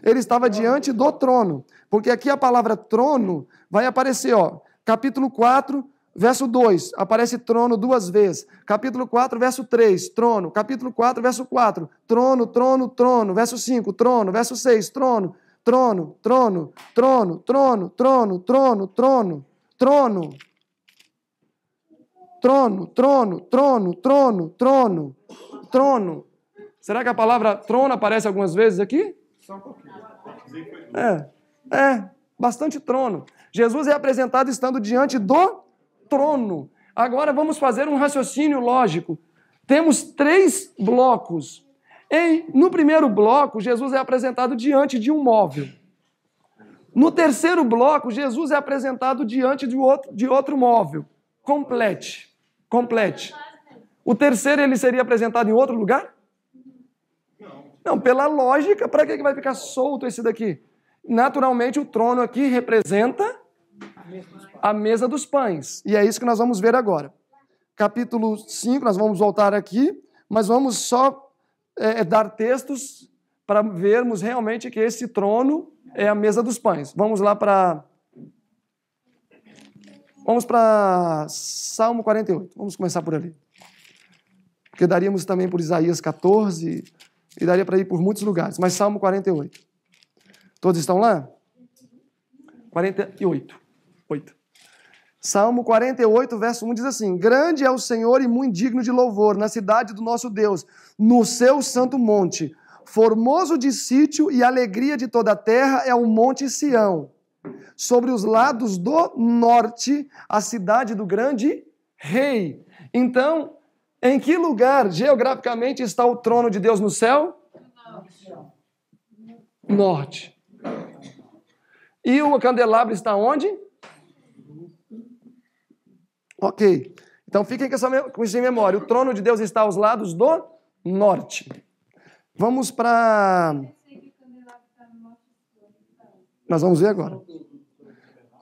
Ele estava diante do trono. Porque aqui a palavra trono vai aparecer, ó, capítulo 4, verso 2, aparece trono duas vezes. Capítulo 4, verso 3, trono. Capítulo 4, verso 4, trono, trono, trono. Verso 5, trono. Verso 6, trono. Trono, trono, trono, trono, trono, trono, trono, trono. Trono, trono, trono, trono, trono, trono. Será que a palavra trono aparece algumas vezes aqui? Só um pouquinho. É, é, bastante trono. Jesus é apresentado estando diante do trono. Agora vamos fazer um raciocínio lógico. Temos três blocos. Em, no primeiro bloco, Jesus é apresentado diante de um móvel. No terceiro bloco, Jesus é apresentado diante de outro, de outro móvel. Complete. Complete. O terceiro ele seria apresentado em outro lugar? Não, pela lógica, para que vai ficar solto esse daqui? Naturalmente, o trono aqui representa a mesa dos pães. E é isso que nós vamos ver agora. Capítulo 5, nós vamos voltar aqui, mas vamos só é, é dar textos para vermos realmente que esse trono é a mesa dos pães. Vamos lá para. Vamos para Salmo 48. Vamos começar por ali. Porque daríamos também por Isaías 14 e daria para ir por muitos lugares, mas Salmo 48. Todos estão lá? 48. 8. Salmo 48, verso 1 diz assim: Grande é o Senhor e muito digno de louvor na cidade do nosso Deus, no seu santo monte. Formoso de sítio e alegria de toda a terra é o monte Sião. Sobre os lados do norte, a cidade do grande rei. Então, em que lugar geograficamente está o trono de Deus no céu? Norte. E o candelabro está onde? Ok. Então fiquem com, essa, com isso em memória. O trono de Deus está aos lados do norte. Vamos para. Nós vamos ver agora.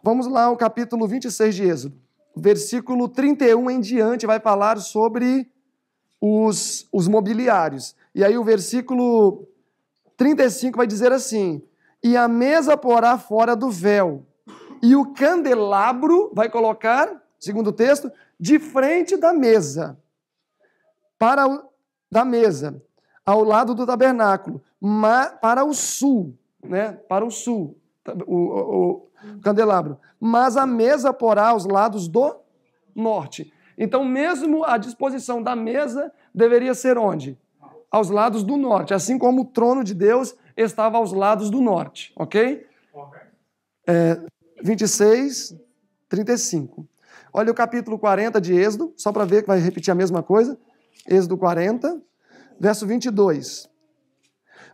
Vamos lá ao capítulo 26 de Êxodo versículo 31 em diante, vai falar sobre os, os mobiliários. E aí o versículo 35 vai dizer assim: E a mesa porá fora do véu, e o candelabro vai colocar, segundo o texto, de frente da mesa, para o, da mesa, ao lado do tabernáculo, ma, para o sul, né? Para o sul o, o, o candelabro, mas a mesa porá aos lados do norte. Então, mesmo a disposição da mesa deveria ser onde? Aos lados do norte, assim como o trono de Deus estava aos lados do norte, ok? É, 26, 35. Olha o capítulo 40 de Êxodo, só para ver que vai repetir a mesma coisa. Êxodo 40, verso 22.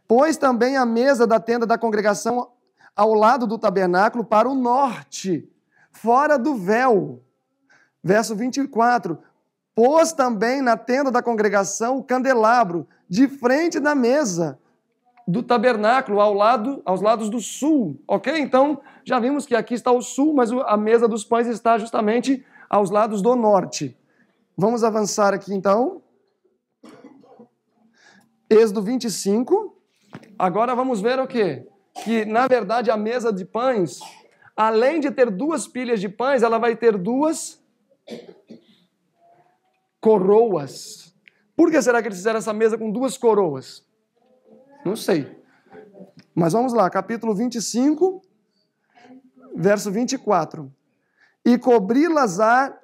Pois também a mesa da tenda da congregação ao lado do tabernáculo, para o norte, fora do véu. Verso 24: Pôs também na tenda da congregação o candelabro, de frente da mesa do tabernáculo, ao lado, aos lados do sul. Ok? Então, já vimos que aqui está o sul, mas a mesa dos pães está justamente aos lados do norte. Vamos avançar aqui então. Êxodo 25. Agora vamos ver o que? que, na verdade, a mesa de pães, além de ter duas pilhas de pães, ela vai ter duas coroas. Por que será que eles fizeram essa mesa com duas coroas? Não sei. Mas vamos lá, capítulo 25, verso 24. E cobri-las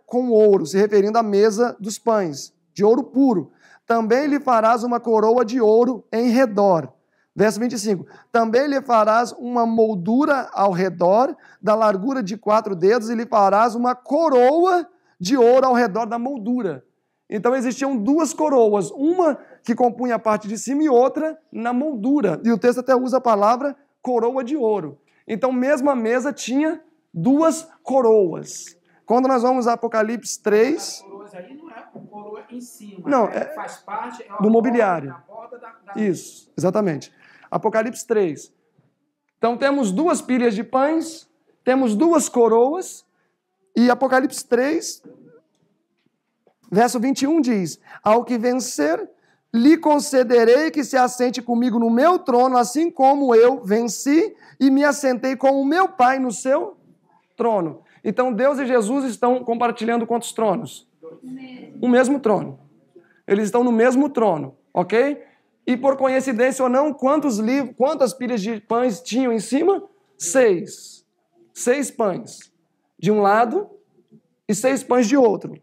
com ouro, se referindo à mesa dos pães, de ouro puro. Também lhe farás uma coroa de ouro em redor Verso 25: Também lhe farás uma moldura ao redor da largura de quatro dedos, e lhe farás uma coroa de ouro ao redor da moldura. Então existiam duas coroas, uma que compunha a parte de cima e outra na moldura. E o texto até usa a palavra coroa de ouro. Então, mesmo a mesa tinha duas coroas. Quando nós vamos a Apocalipse 3. Ali não é coroa em cima. Não, né? é, faz parte é do mobiliário. da, da... Isso, exatamente. Apocalipse 3. Então temos duas pilhas de pães, temos duas coroas, e Apocalipse 3, verso 21 diz: Ao que vencer, lhe concederei que se assente comigo no meu trono, assim como eu venci e me assentei com o meu Pai no seu trono. Então Deus e Jesus estão compartilhando quantos tronos? O mesmo trono. Eles estão no mesmo trono, ok? E por coincidência ou não, quantos livros, quantas pilhas de pães tinham em cima? Seis. Seis pães de um lado e seis pães de outro.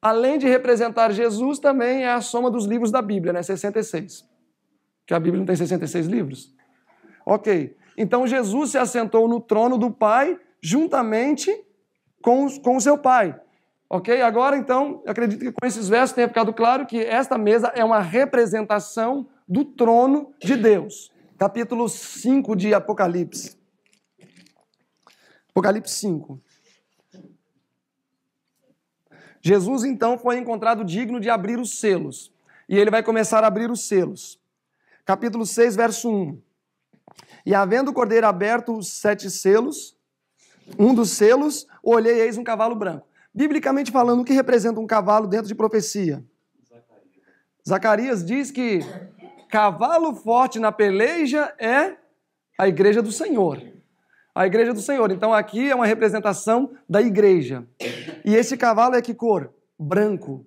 Além de representar Jesus, também é a soma dos livros da Bíblia, né? 66. Que a Bíblia não tem 66 livros. Ok. Então Jesus se assentou no trono do Pai juntamente com, com o seu Pai. Ok? Agora, então, acredito que com esses versos tenha ficado claro que esta mesa é uma representação do trono de Deus. Capítulo 5 de Apocalipse. Apocalipse 5. Jesus então foi encontrado digno de abrir os selos. E ele vai começar a abrir os selos. Capítulo 6, verso 1. E havendo o cordeiro aberto os sete selos, um dos selos, olhei eis um cavalo branco. Biblicamente falando, o que representa um cavalo dentro de profecia? Zacarias diz que Cavalo forte na peleja é a igreja do Senhor. A igreja do Senhor. Então aqui é uma representação da igreja. E esse cavalo é que cor? Branco.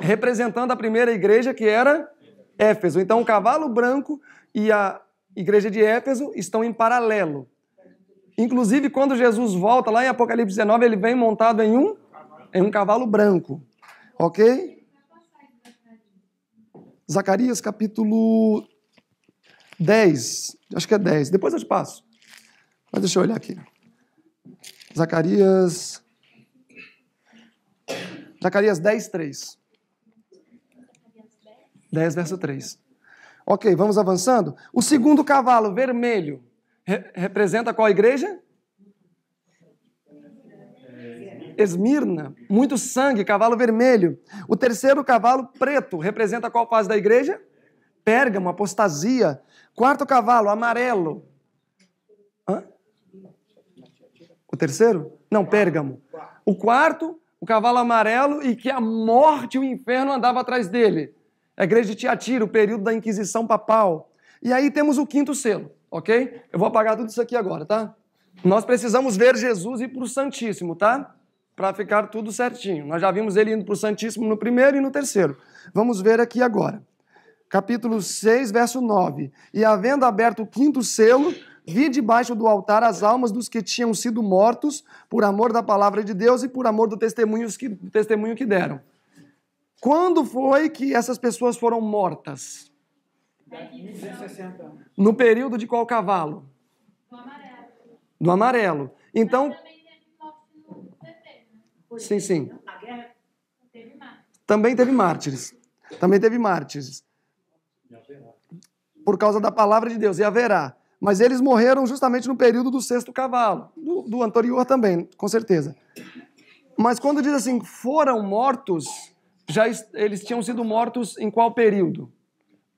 Representando a primeira igreja que era Éfeso. Então o cavalo branco e a igreja de Éfeso estão em paralelo. Inclusive, quando Jesus volta lá em Apocalipse 19, ele vem montado em um, em um cavalo branco. Ok? Zacarias capítulo 10, acho que é 10, depois eu te passo. Mas deixa eu olhar aqui. Zacarias. Zacarias 10, 3. 10, verso 3. Ok, vamos avançando. O segundo cavalo vermelho re representa qual igreja? Esmirna, muito sangue, cavalo vermelho. O terceiro cavalo preto representa qual fase da igreja? Pérgamo, apostasia. Quarto cavalo, amarelo. Hã? O terceiro? Não, Pérgamo. O quarto, o cavalo amarelo e que a morte e o inferno andava atrás dele. A igreja de Tiatira, o período da Inquisição papal. E aí temos o quinto selo, ok? Eu vou apagar tudo isso aqui agora, tá? Nós precisamos ver Jesus e para o Santíssimo, tá? para ficar tudo certinho. Nós já vimos ele indo para o Santíssimo no primeiro e no terceiro. Vamos ver aqui agora. Capítulo 6, verso 9. E havendo aberto o quinto selo, vi debaixo do altar as almas dos que tinham sido mortos por amor da palavra de Deus e por amor do testemunho que, do testemunho que deram. Quando foi que essas pessoas foram mortas? No período de qual cavalo? Do amarelo. Do amarelo. Então, por sim, sim. Então, guerra Também teve mártires. Também teve mártires. Por causa da palavra de Deus, e haverá. Mas eles morreram justamente no período do sexto cavalo, do, do anterior também, com certeza. Mas quando diz assim, foram mortos, já eles tinham sido mortos em qual período?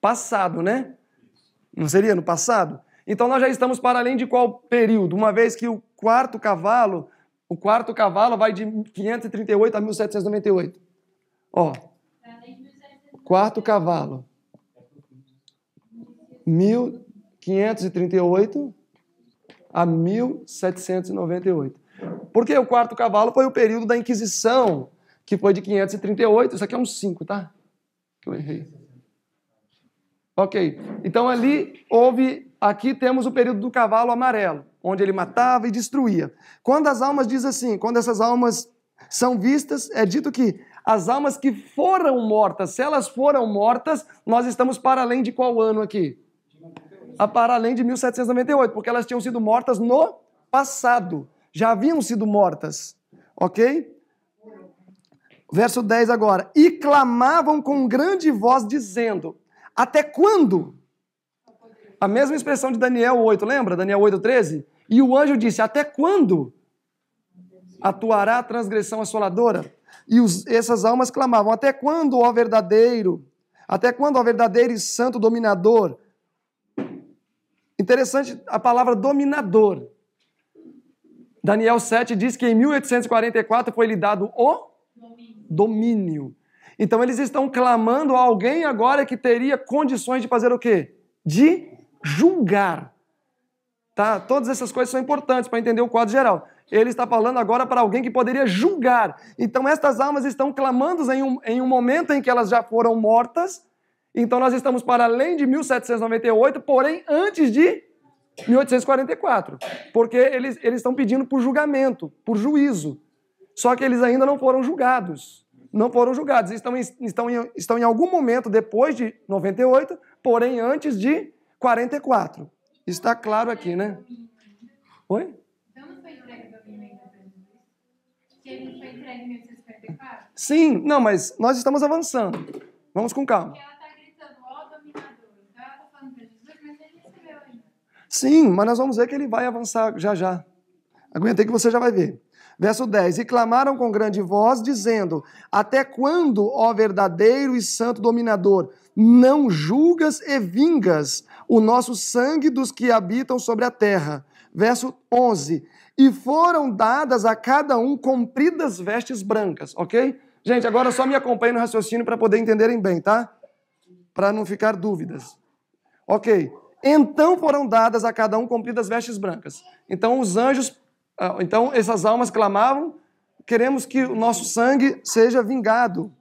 Passado, né? Não seria no passado? Então nós já estamos para além de qual período? Uma vez que o quarto cavalo o quarto cavalo vai de 538 a 1798. Ó. Quarto cavalo. 1538 a 1798. Porque o quarto cavalo foi o período da Inquisição, que foi de 538. Isso aqui é um 5, tá? Que eu errei. Ok. Então ali houve. Aqui temos o período do cavalo amarelo onde ele matava e destruía. Quando as almas diz assim, quando essas almas são vistas, é dito que as almas que foram mortas, se elas foram mortas, nós estamos para além de qual ano aqui? A ah, para além de 1798, porque elas tinham sido mortas no passado, já haviam sido mortas, ok? Verso 10 agora. E clamavam com grande voz, dizendo: Até quando? A mesma expressão de Daniel 8, lembra? Daniel 8, 13? E o anjo disse: Até quando atuará a transgressão assoladora? E os, essas almas clamavam: Até quando, ó verdadeiro? Até quando, ó verdadeiro e santo dominador? Interessante a palavra dominador. Daniel 7 diz que em 1844 foi lhe dado o domínio. domínio. Então eles estão clamando a alguém agora que teria condições de fazer o quê? De julgar. Tá? Todas essas coisas são importantes para entender o quadro geral. Ele está falando agora para alguém que poderia julgar. Então, estas almas estão clamando em um, em um momento em que elas já foram mortas. Então, nós estamos para além de 1798, porém antes de 1844. Porque eles, eles estão pedindo por julgamento, por juízo. Só que eles ainda não foram julgados. Não foram julgados. Estão em, estão em, estão em algum momento depois de 98, porém antes de 44. Está claro aqui, né? Oi? Sim, não, mas nós estamos avançando. Vamos com calma. Sim, mas nós vamos ver que ele vai avançar já já. Aguentei que você já vai ver. Verso 10: E clamaram com grande voz, dizendo: Até quando, ó verdadeiro e santo dominador, não julgas e vingas, o nosso sangue dos que habitam sobre a terra. Verso 11. E foram dadas a cada um compridas vestes brancas, ok? Gente, agora só me acompanhe no raciocínio para poder entenderem bem, tá? Para não ficar dúvidas. Ok. Então foram dadas a cada um compridas vestes brancas. Então os anjos, ah, então essas almas clamavam: queremos que o nosso sangue seja vingado.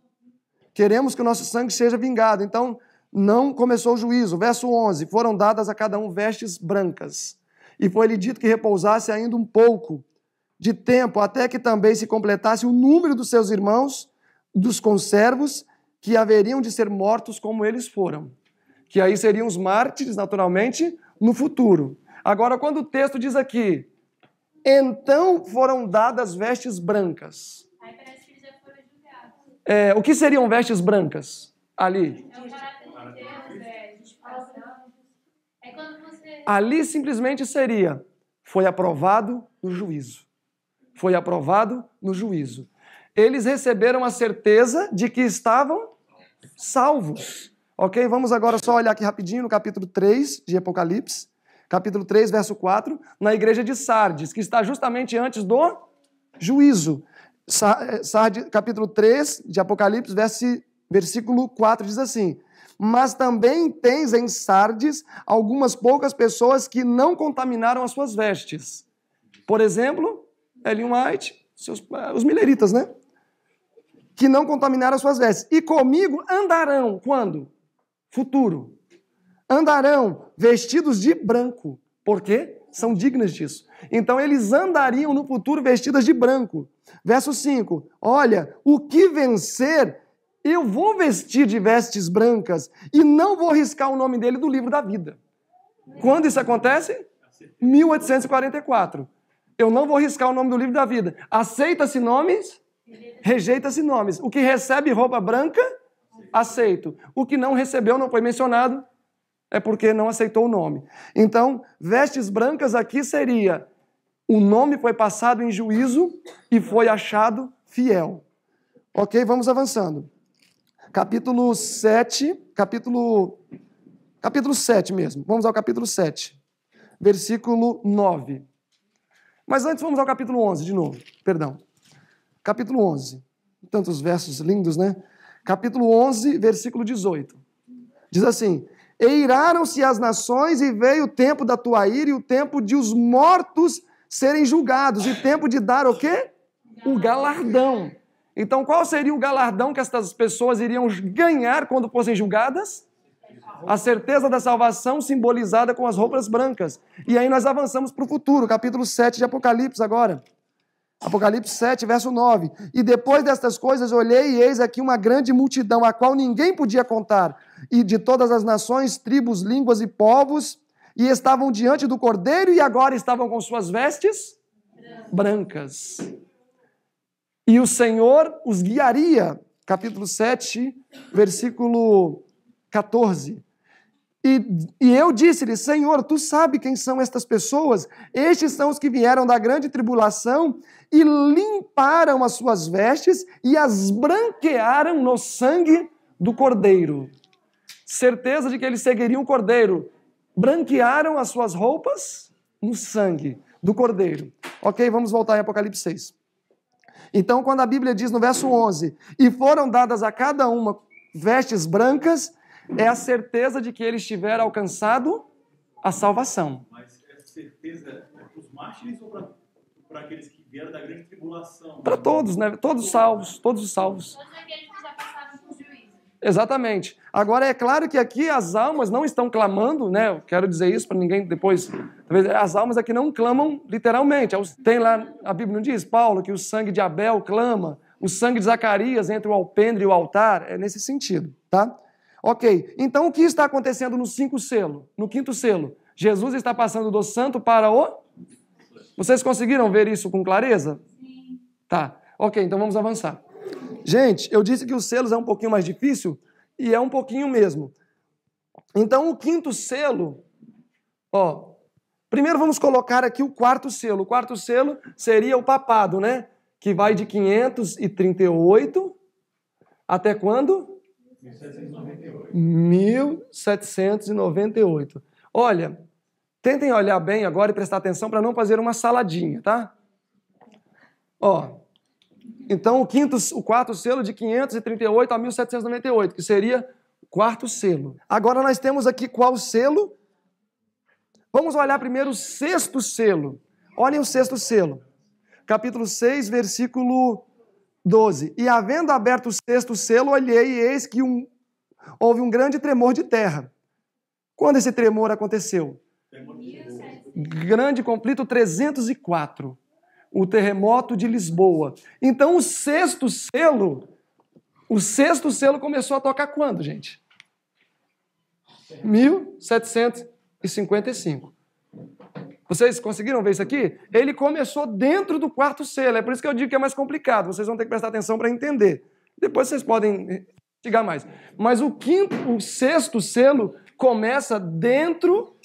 Queremos que o nosso sangue seja vingado. Então não começou o juízo. Verso 11: Foram dadas a cada um vestes brancas, e foi-lhe dito que repousasse ainda um pouco de tempo, até que também se completasse o número dos seus irmãos, dos conservos, que haveriam de ser mortos como eles foram. Que aí seriam os mártires, naturalmente, no futuro. Agora, quando o texto diz aqui, então foram dadas vestes brancas. Aí parece que eles já foram julgados. É, o que seriam vestes brancas ali? É Ali simplesmente seria: foi aprovado no juízo. Foi aprovado no juízo. Eles receberam a certeza de que estavam salvos. Ok? Vamos agora só olhar aqui rapidinho no capítulo 3 de Apocalipse, capítulo 3, verso 4, na igreja de Sardes, que está justamente antes do juízo. Eh, Sardes, capítulo 3 de Apocalipse, verso, versículo 4 diz assim: mas também tens em Sardes algumas poucas pessoas que não contaminaram as suas vestes. Por exemplo, Ellen White, seus, ah, os mileritas, né? Que não contaminaram as suas vestes. E comigo andarão, quando? Futuro. Andarão vestidos de branco. Por quê? São dignas disso. Então eles andariam no futuro vestidas de branco. Verso 5. Olha, o que vencer eu vou vestir de vestes brancas e não vou riscar o nome dele do livro da vida. Quando isso acontece? 1844. Eu não vou riscar o nome do livro da vida. Aceita-se nomes? Rejeita-se nomes. O que recebe roupa branca, aceito. O que não recebeu, não foi mencionado, é porque não aceitou o nome. Então, vestes brancas aqui seria o nome foi passado em juízo e foi achado fiel. Ok, vamos avançando capítulo 7, capítulo, capítulo 7 mesmo. Vamos ao capítulo 7, versículo 9. Mas antes vamos ao capítulo 11 de novo, perdão. Capítulo 11. Tantos versos lindos, né? Capítulo 11, versículo 18. Diz assim: Eiraram-se as nações e veio o tempo da tua ira e o tempo de os mortos serem julgados e tempo de dar o quê? O galardão então, qual seria o galardão que estas pessoas iriam ganhar quando fossem julgadas? A certeza da salvação simbolizada com as roupas brancas. E aí nós avançamos para o futuro, capítulo 7 de Apocalipse agora. Apocalipse 7, verso 9. E depois destas coisas olhei e eis aqui uma grande multidão, a qual ninguém podia contar, e de todas as nações, tribos, línguas e povos, e estavam diante do cordeiro e agora estavam com suas vestes brancas. brancas e o Senhor os guiaria. Capítulo 7, versículo 14. E, e eu disse-lhe, Senhor, tu sabe quem são estas pessoas? Estes são os que vieram da grande tribulação e limparam as suas vestes e as branquearam no sangue do cordeiro. Certeza de que eles seguiriam o cordeiro. Branquearam as suas roupas no sangue do cordeiro. Ok, vamos voltar em Apocalipse 6. Então, quando a Bíblia diz no verso 11: E foram dadas a cada uma vestes brancas, é a certeza de que eles tiveram alcançado a salvação. Mas é certeza é para os mártires ou para, aqueles que vieram da grande tribulação? Para todos, né? Todos salvos, todos os salvos. Todos aqueles que já passaram por juízo. Exatamente. Agora, é claro que aqui as almas não estão clamando, né? Eu quero dizer isso para ninguém depois. As almas aqui não clamam literalmente. É tem lá, a Bíblia não diz, Paulo, que o sangue de Abel clama, o sangue de Zacarias entre o alpendre e o altar. É nesse sentido, tá? Ok, então o que está acontecendo no cinco selo, no quinto selo? Jesus está passando do santo para o. Vocês conseguiram ver isso com clareza? Sim. Tá. Ok, então vamos avançar. Gente, eu disse que os selos é um pouquinho mais difícil, e é um pouquinho mesmo. Então, o quinto selo, ó, primeiro vamos colocar aqui o quarto selo. O quarto selo seria o papado, né? Que vai de 538 até quando? 1798. 1798. Olha, tentem olhar bem agora e prestar atenção para não fazer uma saladinha, tá? Ó, então, o, quinto, o quarto selo de 538 a 1798, que seria o quarto selo. Agora nós temos aqui qual selo? Vamos olhar primeiro o sexto selo. Olhem o sexto selo. Capítulo 6, versículo 12. E havendo aberto o sexto selo, olhei e eis que um, houve um grande tremor de terra. Quando esse tremor aconteceu? Grande conflito 304 o terremoto de Lisboa. Então o sexto selo, o sexto selo começou a tocar quando, gente? 1755. Vocês conseguiram ver isso aqui? Ele começou dentro do quarto selo. É por isso que eu digo que é mais complicado. Vocês vão ter que prestar atenção para entender. Depois vocês podem investigar mais. Mas o quinto, o sexto selo começa dentro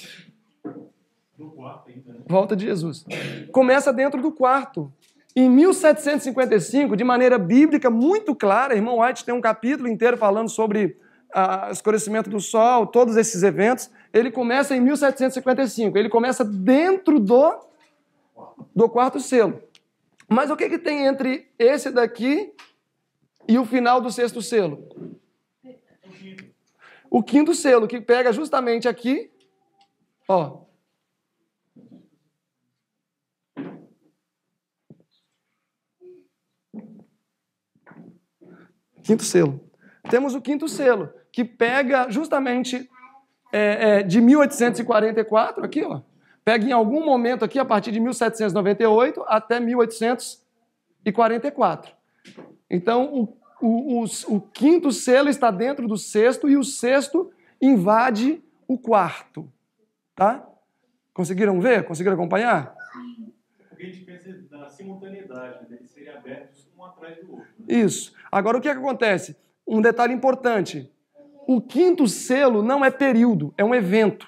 né? Volta de Jesus. Começa dentro do quarto. Em 1755, de maneira bíblica muito clara, irmão White tem um capítulo inteiro falando sobre ah, escurecimento do sol, todos esses eventos. Ele começa em 1755. Ele começa dentro do, do quarto selo. Mas o que, que tem entre esse daqui e o final do sexto selo? O quinto selo, que pega justamente aqui, ó, Quinto selo. Temos o quinto selo, que pega justamente é, é, de 1844, aqui, ó. Pega em algum momento aqui, a partir de 1798 até 1844. Então, o, o, o, o quinto selo está dentro do sexto e o sexto invade o quarto. Tá? Conseguiram ver? Conseguiram acompanhar? Porque a gente pensa na simultaneidade, né? eles serem abertos um atrás do outro. Né? Isso. Agora, o que, é que acontece? Um detalhe importante: o quinto selo não é período, é um evento.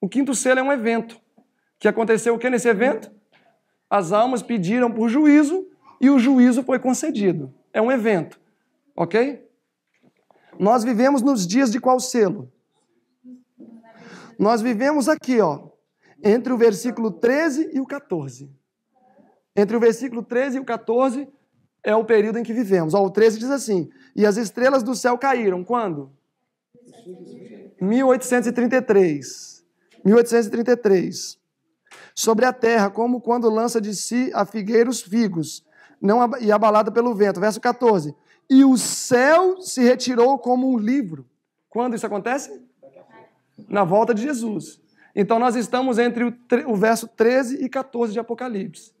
O quinto selo é um evento. Que aconteceu o que nesse evento? As almas pediram por juízo e o juízo foi concedido. É um evento, ok? Nós vivemos nos dias de qual selo? Nós vivemos aqui, ó, entre o versículo 13 e o 14. Entre o versículo 13 e o 14, é o período em que vivemos. Ó, o 13 diz assim: E as estrelas do céu caíram quando? 1833. 1833. Sobre a terra, como quando lança de si a figueira os figos, não ab e abalada pelo vento. Verso 14. E o céu se retirou como um livro. Quando isso acontece? Na volta de Jesus. Então nós estamos entre o, o verso 13 e 14 de Apocalipse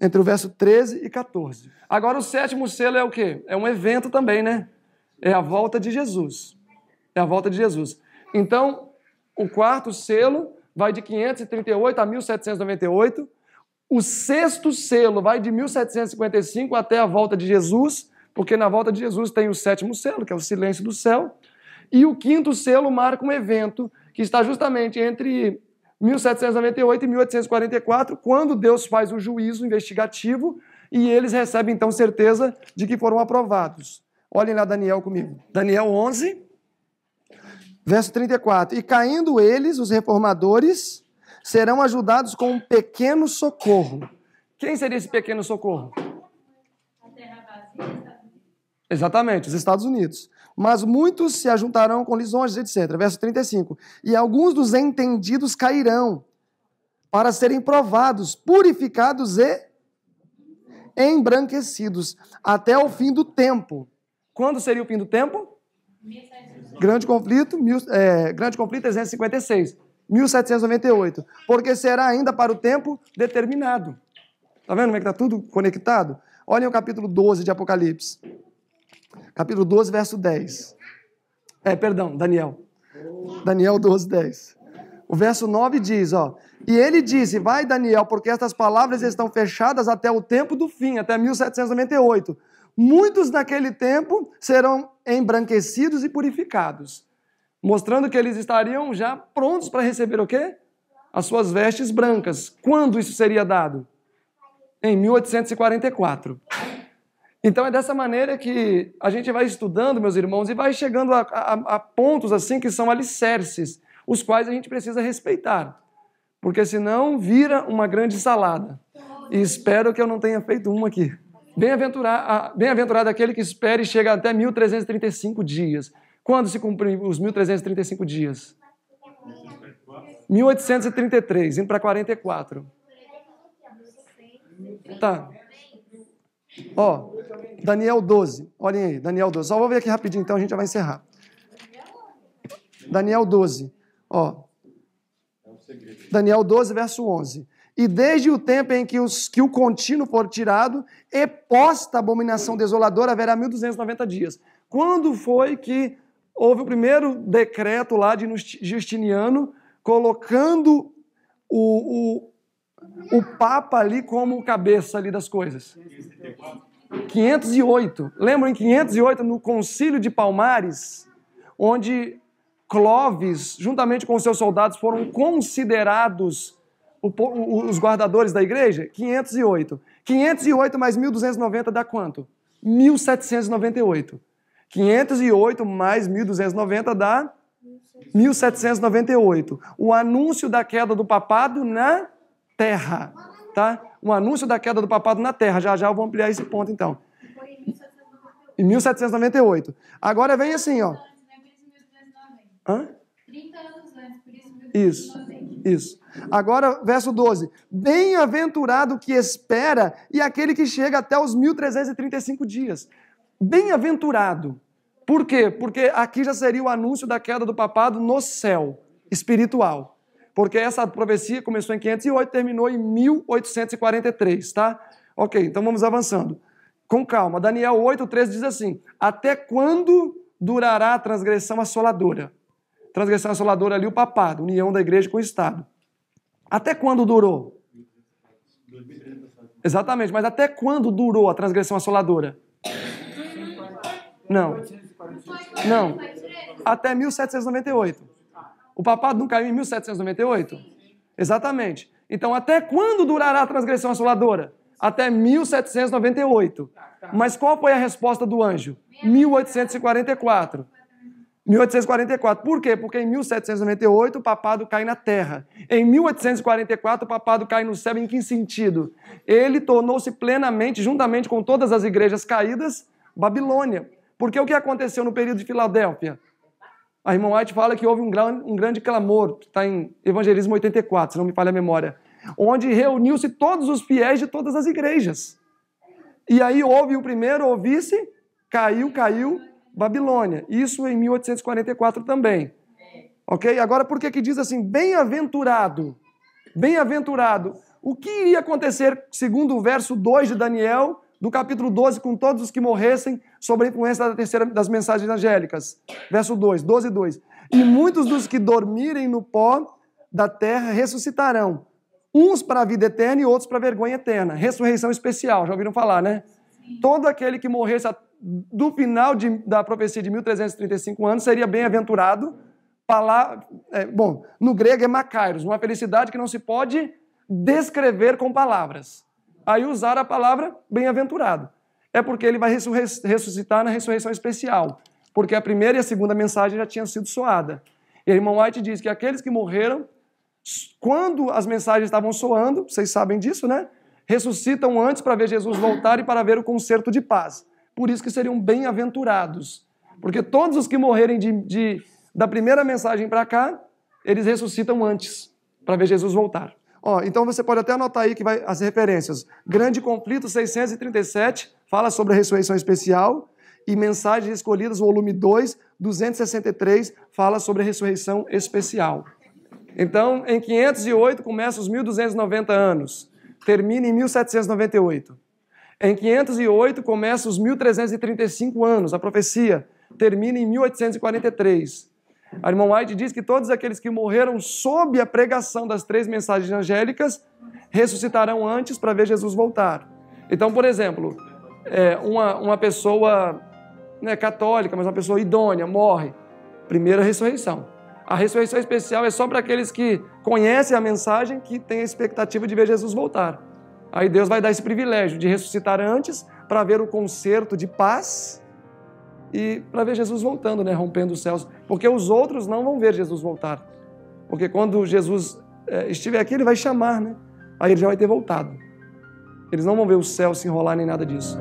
entre o verso 13 e 14. Agora, o sétimo selo é o quê? É um evento também, né? É a volta de Jesus. É a volta de Jesus. Então, o quarto selo vai de 538 a 1798. O sexto selo vai de 1755 até a volta de Jesus, porque na volta de Jesus tem o sétimo selo, que é o silêncio do céu. E o quinto selo marca um evento que está justamente entre 1798 e 1844, quando Deus faz o juízo investigativo e eles recebem então certeza de que foram aprovados. Olhem lá Daniel comigo. Daniel 11, verso 34. E caindo eles, os reformadores, serão ajudados com um pequeno socorro. Quem seria esse pequeno socorro? A terra vazia, Exatamente, os Estados Unidos. Mas muitos se ajuntarão com lisonjas, etc. Verso 35. E alguns dos entendidos cairão para serem provados, purificados e embranquecidos até o fim do tempo. Quando seria o fim do tempo? 1798. Grande conflito, mil, é, grande conflito 356, 1798. Porque será ainda para o tempo determinado. Está vendo como é que está tudo conectado? Olhem o capítulo 12 de Apocalipse capítulo 12, verso 10. É, perdão, Daniel. Daniel 12, 10. O verso 9 diz, ó. E ele disse: Vai, Daniel, porque estas palavras estão fechadas até o tempo do fim, até 1798. Muitos naquele tempo serão embranquecidos e purificados, mostrando que eles estariam já prontos para receber o quê? As suas vestes brancas. Quando isso seria dado? Em 1844. Então é dessa maneira que a gente vai estudando, meus irmãos, e vai chegando a, a, a pontos assim que são alicerces, os quais a gente precisa respeitar. Porque senão vira uma grande salada. E espero que eu não tenha feito uma aqui. Bem-aventurado bem aquele que espera e chega até 1335 dias. Quando se cumprir os 1335 dias? 1833, indo para 44. Tá. Ó, Daniel 12. Olhem aí, Daniel 12. Só vou ver aqui rapidinho, então a gente já vai encerrar. Daniel 12. Ó. Daniel 12, verso 11. E desde o tempo em que, os, que o contínuo for tirado, e posta a abominação desoladora, haverá 1.290 dias. Quando foi que houve o primeiro decreto lá de Justiniano, colocando o, o o Papa ali como cabeça ali das coisas. 508. Lembram em 508, no concílio de Palmares, onde Clóvis, juntamente com seus soldados, foram considerados os guardadores da igreja? 508. 508 mais 1290 dá quanto? 1798. 508 mais 1290 dá 1798. O anúncio da queda do papado na terra, tá? Um anúncio da queda do papado na terra. Já já eu vou ampliar esse ponto então. Em 1798. Agora vem assim, ó. 30 anos antes, por Isso. Isso. Agora, verso 12. Bem-aventurado que espera e aquele que chega até os 1335 dias. Bem-aventurado. Por quê? Porque aqui já seria o anúncio da queda do papado no céu espiritual porque essa profecia começou em 508 terminou em 1843, tá? Ok, então vamos avançando. Com calma, Daniel 8,13 diz assim: Até quando durará a transgressão assoladora? Transgressão assoladora ali, o papado, união da igreja com o Estado. Até quando durou? Exatamente, mas até quando durou a transgressão assoladora? Não. Não. Até 1798. O papado não caiu em 1798? Exatamente. Então, até quando durará a transgressão assoladora? Até 1798. Mas qual foi a resposta do anjo? 1844. 1844. Por quê? Porque em 1798 o papado cai na terra. Em 1844 o papado cai no céu. Em que sentido? Ele tornou-se plenamente, juntamente com todas as igrejas caídas, Babilônia. Porque o que aconteceu no período de Filadélfia? A irmã White fala que houve um, gran, um grande clamor, está em Evangelismo 84, se não me falha a memória, onde reuniu-se todos os fiéis de todas as igrejas. E aí houve o primeiro, ouvisse, caiu, caiu Babilônia. Isso em 1844 também. Ok? Agora, por que, que diz assim, bem-aventurado? Bem-aventurado. O que iria acontecer, segundo o verso 2 de Daniel, do capítulo 12, com todos os que morressem sobre a influência da terceira, das mensagens angélicas. Verso 2, 12 e 2. E muitos dos que dormirem no pó da terra ressuscitarão, uns para a vida eterna e outros para a vergonha eterna. Ressurreição especial, já ouviram falar, né? Sim. Todo aquele que morresse do final de, da profecia de 1335 anos seria bem-aventurado. Falar, é, bom, no grego é makairos, uma felicidade que não se pode descrever com palavras. Aí usaram a palavra bem-aventurado é porque ele vai ressuscitar na ressurreição especial, porque a primeira e a segunda mensagem já tinham sido soada. E irmão White diz que aqueles que morreram, quando as mensagens estavam soando, vocês sabem disso, né? Ressuscitam antes para ver Jesus voltar e para ver o concerto de paz. Por isso que seriam bem-aventurados. Porque todos os que morrerem de, de da primeira mensagem para cá, eles ressuscitam antes para ver Jesus voltar. Ó, então você pode até anotar aí que vai as referências. Grande Conflito 637 fala sobre a ressurreição especial e Mensagens Escolhidas, volume 2, 263 fala sobre a ressurreição especial. Então, em 508 começa os 1290 anos, termina em 1798. Em 508 começa os 1335 anos, a profecia termina em 1843. Armon White diz que todos aqueles que morreram sob a pregação das três mensagens angélicas ressuscitarão antes para ver Jesus voltar. Então, por exemplo, é, uma, uma pessoa né, católica, mas uma pessoa idônea, morre. Primeira ressurreição. A ressurreição especial é só para aqueles que conhecem a mensagem, que têm a expectativa de ver Jesus voltar. Aí Deus vai dar esse privilégio de ressuscitar antes para ver o concerto de paz e para ver Jesus voltando, né, rompendo os céus, porque os outros não vão ver Jesus voltar. Porque quando Jesus é, estiver aqui, ele vai chamar, né? Aí ele já vai ter voltado. Eles não vão ver o céu se enrolar nem nada disso.